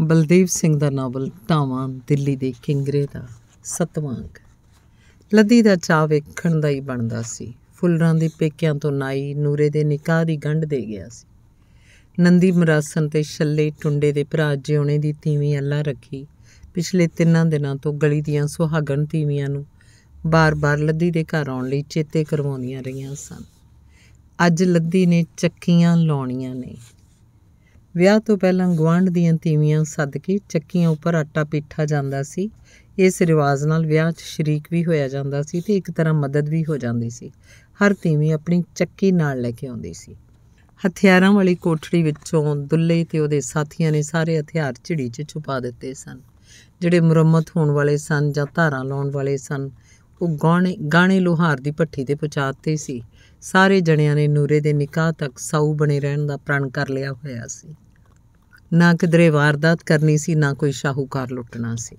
ਬਲਦੇਵ ਸਿੰਘ ਦਾ ਨਾਵਲ ਟਾਵਾਂ ਦਿੱਲੀ ਦੇ ਕਿੰਗਰੇ ਦਾ ਸਤਵਾਂ ਅੰਕ ਲੱਦੀ ਦਾ ਚਾਹ ਵੇਖਣ ਦਾ ਹੀ ਬਣਦਾ ਸੀ ਫੁੱਲਰਾਂ ਦੇ ਪੇਕਿਆਂ ਤੋਂ ਨਾਈ ਨੂਰੇ ਦੇ ਨਿਕਾਹ ਦੀ ਗੰਢ ਦੇ ਗਿਆ ਸੀ ਨੰਦੀ ਮਰਾਸਨ ਤੇ ਛੱਲੇ ਟੁੰਡੇ ਦੇ ਭਰਾ ਜਿਉਣੇ ਦੀ ਤੀਵੀਂ ਅੱਲਾ ਰੱਖੀ ਪਿਛਲੇ ਤਿੰਨਾਂ ਦਿਨਾਂ ਤੋਂ ਗਲੀ ਦੀਆਂ ਸੁਹਾਗਣ ਤੀਵੀਆਂ ਨੂੰ ਬਾਰ-ਬਾਰ ਲੱਦੀ ਦੇ ਘਰ ਆਉਣ ਲਈ ਚੇਤੇ ਕਰਵਾਉਂਦੀਆਂ ਰਹੀਆਂ ਸਨ ਅੱਜ ਲੱਦੀ ਨੇ ਚੱਕੀਆਂ ਲਾਉਣੀਆਂ ਨੇ ਵਿਆਹ ਤੋਂ ਪਹਿਲਾਂ ਗਵਾਂਢ ਦੀਆਂ ਤੀਵੀਆਂ ਸੱਦ ਕੇ ਚੱਕੀਆਂ ਉੱਪਰ ਆਟਾ ਪੀਠਾ ਜਾਂਦਾ ਸੀ ਇਸ ਰਿਵਾਜ ਨਾਲ ਵਿਆਹ 'ਚ ਸ਼ਰੀਕ ਵੀ ਹੋਇਆ ਜਾਂਦਾ ਸੀ ਤੇ ਇੱਕ ਤਰ੍ਹਾਂ ਮਦਦ ਵੀ ਹੋ ਜਾਂਦੀ ਸੀ ਹਰ ਤੀਵੀ ਆਪਣੀ ਚੱਕੀ ਨਾਲ ਲੈ ਕੇ ਆਉਂਦੀ ਸੀ ਹਥਿਆਰਾਂ ਵਾਲੀ ਕੋਠੜੀ ਵਿੱਚੋਂ ਦੁੱਲੇ ਤੇ ਉਹਦੇ ਸਾਥੀਆਂ ਨੇ ਸਾਰੇ ਹਥਿਆਰ ਝਿੜੀ 'ਚ ਛੁਪਾ ਦਿੱਤੇ ਸਨ ਜਿਹੜੇ ਮੁਰੰਮਤ ਹੋਣ ਵਾਲੇ ਸਨ ਜਾਂ ਧਾਰਾਂ ਲਾਉਣ ਵਾਲੇ ਸਨ ਉਹ ਗਾਣੇ ਗਾਣੇ ਲੋਹਾਰ ਦੀ ਭੱਠੀ ਤੇ ਪਹੁੰਚਾਤੇ ਸੀ ਸਾਰੇ ਜਣਿਆਂ ਨੇ ਨੂਰੇ ਦੇ ਨਿਕਾਹ ਤੱਕ ਸਾਊ ਬਣੇ ਰਹਿਣ ਦਾ ਪ੍ਰਣ ਕਰ ਲਿਆ ਹੋਇਆ ਸੀ ਨਾ ਕਿਦਰੇ ਵਾਰਦਾਤ ਕਰਨੀ ਸੀ ਨਾ ਕੋਈ ਸ਼ਾਹੂਕਾਰ ਲੁੱਟਣਾ ਸੀ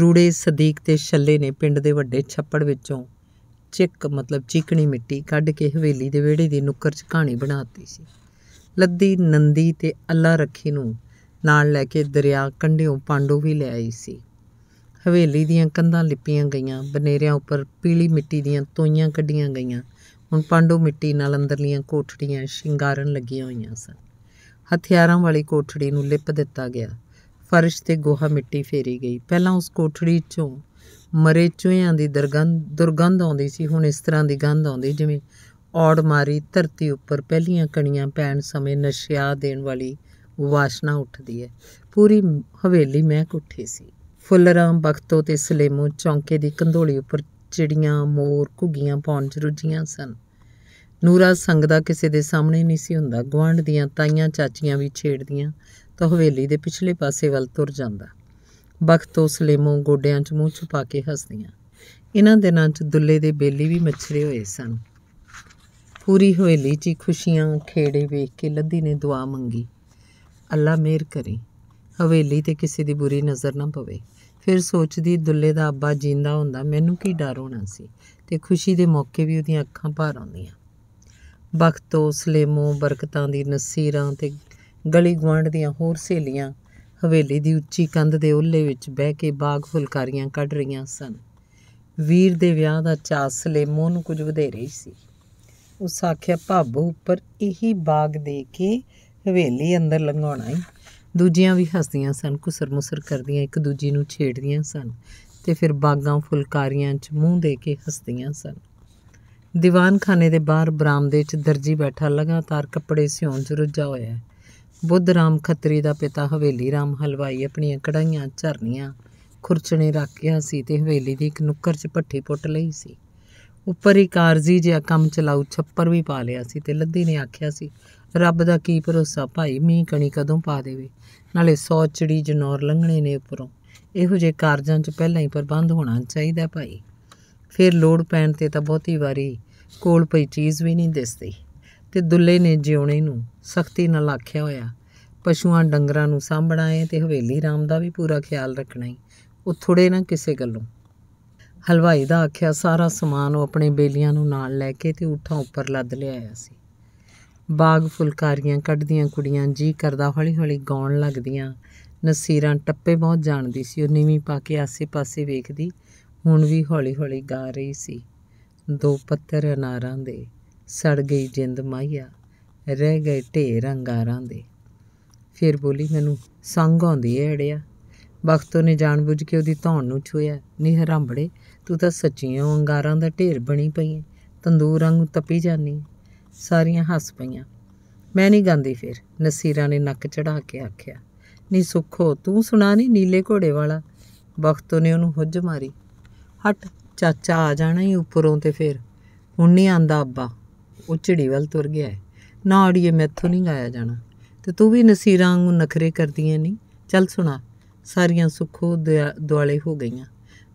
ਰੂੜੇ ਸਦੀਕ ਤੇ ਛੱਲੇ ਨੇ ਪਿੰਡ ਦੇ ਵੱਡੇ ਛੱਪੜ ਵਿੱਚੋਂ ਚਿੱਕ ਮਤਲਬ ਚੀਕਣੀ ਮਿੱਟੀ ਕੱਢ ਕੇ ਹਵੇਲੀ ਦੇ ਵਿਹੜੇ ਦੀ ਨੁੱਕਰ 'ਚ ਕਹਾਣੀ ਬਣਾਤੀ ਸੀ ਲੱਦੀ ਨੰਦੀ ਤੇ ਅੱਲਾ ਰੱਖੀ ਨੂੰ ਨਾਲ ਲੈ ਕੇ ਦਰਿਆ ਕੰਢਿਓਂ ਪਾਂਡੂ ਵੀ ਲੈ ਆਈ ਸੀ ਹਵੇਲੀ ਦੀਆਂ ਕੰਧਾਂ ਲਿਪੀਆਂ ਗਈਆਂ ਬਨੇਰਿਆਂ ਉੱਪਰ ਪੀਲੀ ਮਿੱਟੀ ਦੀਆਂ ਤੋਈਆਂ ਕੱਢੀਆਂ ਗਈਆਂ ਹੁਣ ਪਾਂਡੋ ਮਿੱਟੀ ਨਾਲ ਅੰਦਰਲੀਆਂ ਕੋਠੜੀਆਂ ਸ਼ਿੰਗਾਰਨ ਲੱਗੀਆਂ ਹੋਈਆਂ ਸਨ ਹਥਿਆਰਾਂ ਵਾਲੀ ਕੋਠੜੀ ਨੂੰ ਲਿਪ ਦਿੱਤਾ ਗਿਆ ਫਰਸ਼ ਤੇ ਗੋਹਾ ਮਿੱਟੀ ਫੇਰੀ ਗਈ ਪਹਿਲਾਂ ਉਸ ਕੋਠੜੀ 'ਚੋਂ ਮਰੇ ਚੂਹਿਆਂ ਦੀ ਦਰਗੰਧ ਦੁਰਗੰਧ ਆਉਂਦੀ ਸੀ ਹੁਣ ਇਸ ਤਰ੍ਹਾਂ ਦੀ ਗੰਧ ਆਉਂਦੀ ਜਿਵੇਂ ਔੜ ਮਾਰੀ ਧਰਤੀ ਉੱਪਰ ਪਹਿਲੀਆਂ ਕਣੀਆਂ ਪੈਣ ਸਮੇਂ ਨਸ਼ਿਆ ਦੇਣ ਵਾਲੀ ਵਾਸ਼ਨਾ ਉੱਠਦੀ ਹੈ ਪੂਰੀ ਹਵੇਲੀ ਮਹਿਕ ਉੱਠੀ ਸੀ ਫੁੱਲਰਾਮ ਬਖਤੋ ਤੇ ਸਲੇਮੋ ਚੌਂਕੇ ਦੀ ਕੰਧੋਲੀ ਉੱਪਰ ਚਿੜੀਆਂ ਮੋਰ ਘੁੱਗੀਆਂ ਪਾਉਣ ਚ ਰੁੱਝੀਆਂ ਸਨ ਨੂਰਾ ਸੰਗ ਦਾ ਕਿਸੇ ਦੇ ਸਾਹਮਣੇ ਨਹੀਂ ਸੀ ਹੁੰਦਾ ਗਵਾਂਢ ਦੀਆਂ ਤਾਈਆਂ ਚਾਚੀਆਂ ਵੀ ਛੇੜਦੀਆਂ ਤਾਂ ਹਵੇਲੀ ਦੇ ਪਿਛਲੇ ਪਾਸੇ ਵੱਲ ਤੁਰ ਜਾਂਦਾ ਬਖਤੋ ਸਲੇਮੋ ਗੋਡਿਆਂ 'ਚ ਮੂੰਹ ਛੁਪਾ ਕੇ ਹੱਸਦੀਆਂ ਇਹਨਾਂ ਦਿਨਾਂ 'ਚ ਦੁੱਲੇ ਦੇ ਬੇਲੀ ਵੀ ਮੱਛਰੇ ਹੋਏ ਸਨ ਪੂਰੀ ਹਵੇਲੀ 'ਚ ਖੁਸ਼ੀਆਂ ਖੇੜੇ ਵੇਖ ਕੇ ਲੱਦੀ ਨੇ ਦੁਆ ਮੰਗੀ ਅੱਲਾ ਮਿਹਰ ਕਰੇ ਹਵੇਲੀ ਤੇ ਕਿਸੇ ਦੀ ਬੁਰੀ ਨਜ਼ਰ ਨਾ ਪਵੇ ਫਿਰ ਸੋਚਦੀ ਦੁੱਲੇ ਦਾ ਅੱਬਾ ਜਿੰਦਾ ਹੁੰਦਾ ਮੈਨੂੰ ਕੀ ਡਰ ਹੋਣਾ ਸੀ ਤੇ ਖੁਸ਼ੀ ਦੇ ਮੌਕੇ ਵੀ ਉਹਦੀਆਂ ਅੱਖਾਂ ਭਰ ਆਉਂਦੀਆਂ ਬਖਤੋ ਸਲੇਮੋ ਬਰਕਤਾਂ ਦੀ ਨਸੀਰਾਂ ਤੇ ਗਲੀ ਗਵਾਂਡ ਦੀਆਂ ਹੋਰ ਸਹੇਲੀਆਂ ਹਵੇਲੀ ਦੀ ਉੱਚੀ ਕੰਧ ਦੇ ਉੱਲੇ ਵਿੱਚ ਬਹਿ ਕੇ ਬਾਗ ਫੁਲਕਾਰੀਆਂ ਕੱਢ ਰਹੀਆਂ ਸਨ ਵੀਰ ਦੇ ਵਿਆਹ ਦਾ ਚਾਅ ਸਲੇਮੋ ਨੂੰ ਕੁਝ ਵਧੇਰੇ ਸੀ ਉਸ ਆਖਿਆ ਭਾਬੋ ਉੱਪਰ ਇਹੀ ਬਾਗ ਦੇ ਕੇ ਹਵੇਲੀ ਅੰਦਰ ਲੰਘਾਉਣਾ ਹੈ ਦੂਜੀਆਂ ਵੀ ਹੱਸਦੀਆਂ ਸਨ ਕੁਸਰ-ਮੁਸਰ ਕਰਦੀਆਂ ਇੱਕ ਦੂਜੀ ਨੂੰ ਛੇੜਦੀਆਂ ਸਨ ਤੇ ਫਿਰ ਬਾਗਾਂ ਫੁਲਕਾਰੀਆਂ 'ਚ ਮੂੰਹ ਦੇ ਕੇ ਹੱਸਦੀਆਂ ਸਨ ਦੀਵਾਨਖਾਨੇ ਦੇ ਬਾਹਰ ਬਰਾਮਦੇ 'ਚ ਦਰਜੀ ਬੈਠਾ ਲਗਾਤਾਰ ਕੱਪੜੇ ਸਿਉਣ 'ਚ ਰੁੱਝਾ ਹੋਇਆ ਬੁੱਧ ਰਾਮ ਖੱਤਰੀ ਦਾ ਪਿਤਾ ਹਵੇਲੀ ਰਾਮ ਹਲਵਾਈ ਆਪਣੀਆਂ ਕੜਾਈਆਂ ਝਰਨੀਆਂ ਖੁਰਚਣੇ ਰੱਖਿਆ ਸੀ ਤੇ ਹਵੇਲੀ ਦੀ ਇੱਕ ਨੁੱਕਰ 'ਚ ਪੱਠੇ ਪੁੱਟ ਲਈ ਸੀ ਉੱਪਰ ਹੀ ਕਾਰਜੀ ਜਿਹਾ ਕੰਮ ਚਲਾਉ ਛੱਪਰ ਵੀ ਪਾ ਲਿਆ ਸੀ ਤੇ ਲੱਦੀ ਨੇ ਆਖਿਆ ਸੀ ਰੱਬ ਦਾ ਕੀ ਭਰੋਸਾ ਭਾਈ ਮੀਂਹ ਕਣੀ ਕਦੋਂ ਪਾ ਦੇਵੇ ਨਾਲੇ ਸੌ ਚੜੀ ਜਨੌਰ ਲੰਘਣੇ ਨੇ ਉਪਰੋਂ ਇਹੋ ਜੇ ਕਾਰਜਾਂ 'ਚ ਪਹਿਲਾਂ ਹੀ ਪ੍ਰਬੰਧ ਹੋਣਾ ਚਾਹੀਦਾ ਭਾਈ ਫਿਰ ਲੋੜ ਪੈਣ ਤੇ ਤਾਂ ਬਹੁਤੀ ਵਾਰੀ ਕੋਲ ਪਈ ਚੀਜ਼ ਵੀ ਨਹੀਂ ਦਿਸਦੀ ਤੇ ਦੁੱਲੇ ਨੇ ਜਿਉਣੇ ਨੂੰ ਸਖਤੀ ਨਾਲ ਆਖਿਆ ਹੋਇਆ ਪਸ਼ੂਆਂ ਡੰਗਰਾਂ ਨੂੰ ਸਾਂਭਣਾ ਹੈ ਤੇ ਹਵੇਲੀ ਰਾਮ ਦਾ ਵੀ ਪੂਰਾ ਖਿਆਲ ਰੱਖਣਾ ਹੈ ਉਹ ਥੋੜੇ ਨਾ ਕਿਸੇ ਗੱਲੋਂ ਹਲਵਾਈ ਦਾ ਆਖਿਆ ਸਾਰਾ ਸਮਾਨ ਉਹ ਆਪਣੇ ਬੇਲੀਆਂ ਨੂੰ ਨਾਲ ਲੈ ਕੇ ਤੇ ਉਠਾਂ ਉੱਪਰ ਲੱਦ ਲਿਆਇਆ ਸੀ ਬਾਗ ਫੁਲਕਾਰੀਆਂ ਕੱਢਦੀਆਂ ਕੁੜੀਆਂ ਜੀ ਕਰਦਾ ਹੌਲੀ-ਹੌਲੀ ਗਾਉਣ ਲੱਗਦੀਆਂ ਨਸੀਰਾਂ ਟੱਪੇ ਬਹੁਤ ਜਾਣਦੀ ਸੀ ਉਹ ਨੀਵੀਂ ਪਾ ਕੇ ਆਸੇ-ਪਾਸੇ ਵੇਖਦੀ ਹੁਣ ਵੀ ਹੌਲੀ-ਹੌਲੀ ਗਾ ਰਹੀ ਸੀ ਦੋ ਪੱਤਰ ਅਨਾਰਾਂ ਦੇ ਸੜ ਗਈ ਜਿੰਦ ਮਾਈਆ ਰਹਿ ਗਏ ਢੇਰ ਅੰਗਾਰਾਂ ਦੇ ਫਿਰ ਬੋਲੀ ਮੈਨੂੰ ਸੰਗ ਆਉਂਦੀ ਐ ਅੜਿਆ ਬਖਤੋ ਨੇ ਜਾਣਬੁੱਝ ਕੇ ਉਹਦੀ ਧੌਣ ਨੂੰ ਛੂਇਆ ਨੀ ਹਰਾਂਬੜੇ ਤੂੰ ਤਾਂ ਸੱਚੀਆਂ ਅੰਗਾਰਾਂ ਦਾ ਢੇਰ ਬਣੀ ਪਈ ਤੰਦੂਰ ਵਾਂਗੂ ਤਪੀ ਜਾਨੀ ਸਾਰੀਆਂ ਹੱਸ ਪਈਆਂ ਮੈਂ ਨਹੀਂ ਗਾਂਦੀ ਫਿਰ ਨਸੀਰਾ ਨੇ ਨੱਕ ਚੜਾ ਕੇ ਆਖਿਆ ਨਹੀਂ ਸੁਖੋ ਤੂੰ ਸੁਣਾ ਨਹੀਂ ਨੀਲੇ ਘੋੜੇ ਵਾਲਾ ਬਖਤੋ ਨੇ ਉਹਨੂੰ ਹੁੱਜ ਮਾਰੀ ਹਟ ਚਾਚਾ ਆ ਜਾਣਾ ਹੀ ਉੱਪਰੋਂ ਤੇ ਫਿਰ ਹੁਣ ਨਹੀਂ ਆਂਦਾ ਅੱਬਾ ਉਹ ਝੜੀ ਵੱਲ ਤੁਰ ਗਿਆ ਹੈ ਨਾ ਅੜੀਏ ਮੈਥੋਂ ਨਹੀਂ ਗਾਇਆ ਜਾਣਾ ਤੇ ਤੂੰ ਵੀ ਨਸੀਰਾ ਵਾਂਗੂ ਨਖਰੇ ਕਰਦੀਆਂ ਨਹੀਂ ਚੱਲ ਸੁਣਾ ਸਾਰੀਆਂ ਸੁਖੋ ਦੁਆਲੇ ਹੋ ਗਈਆਂ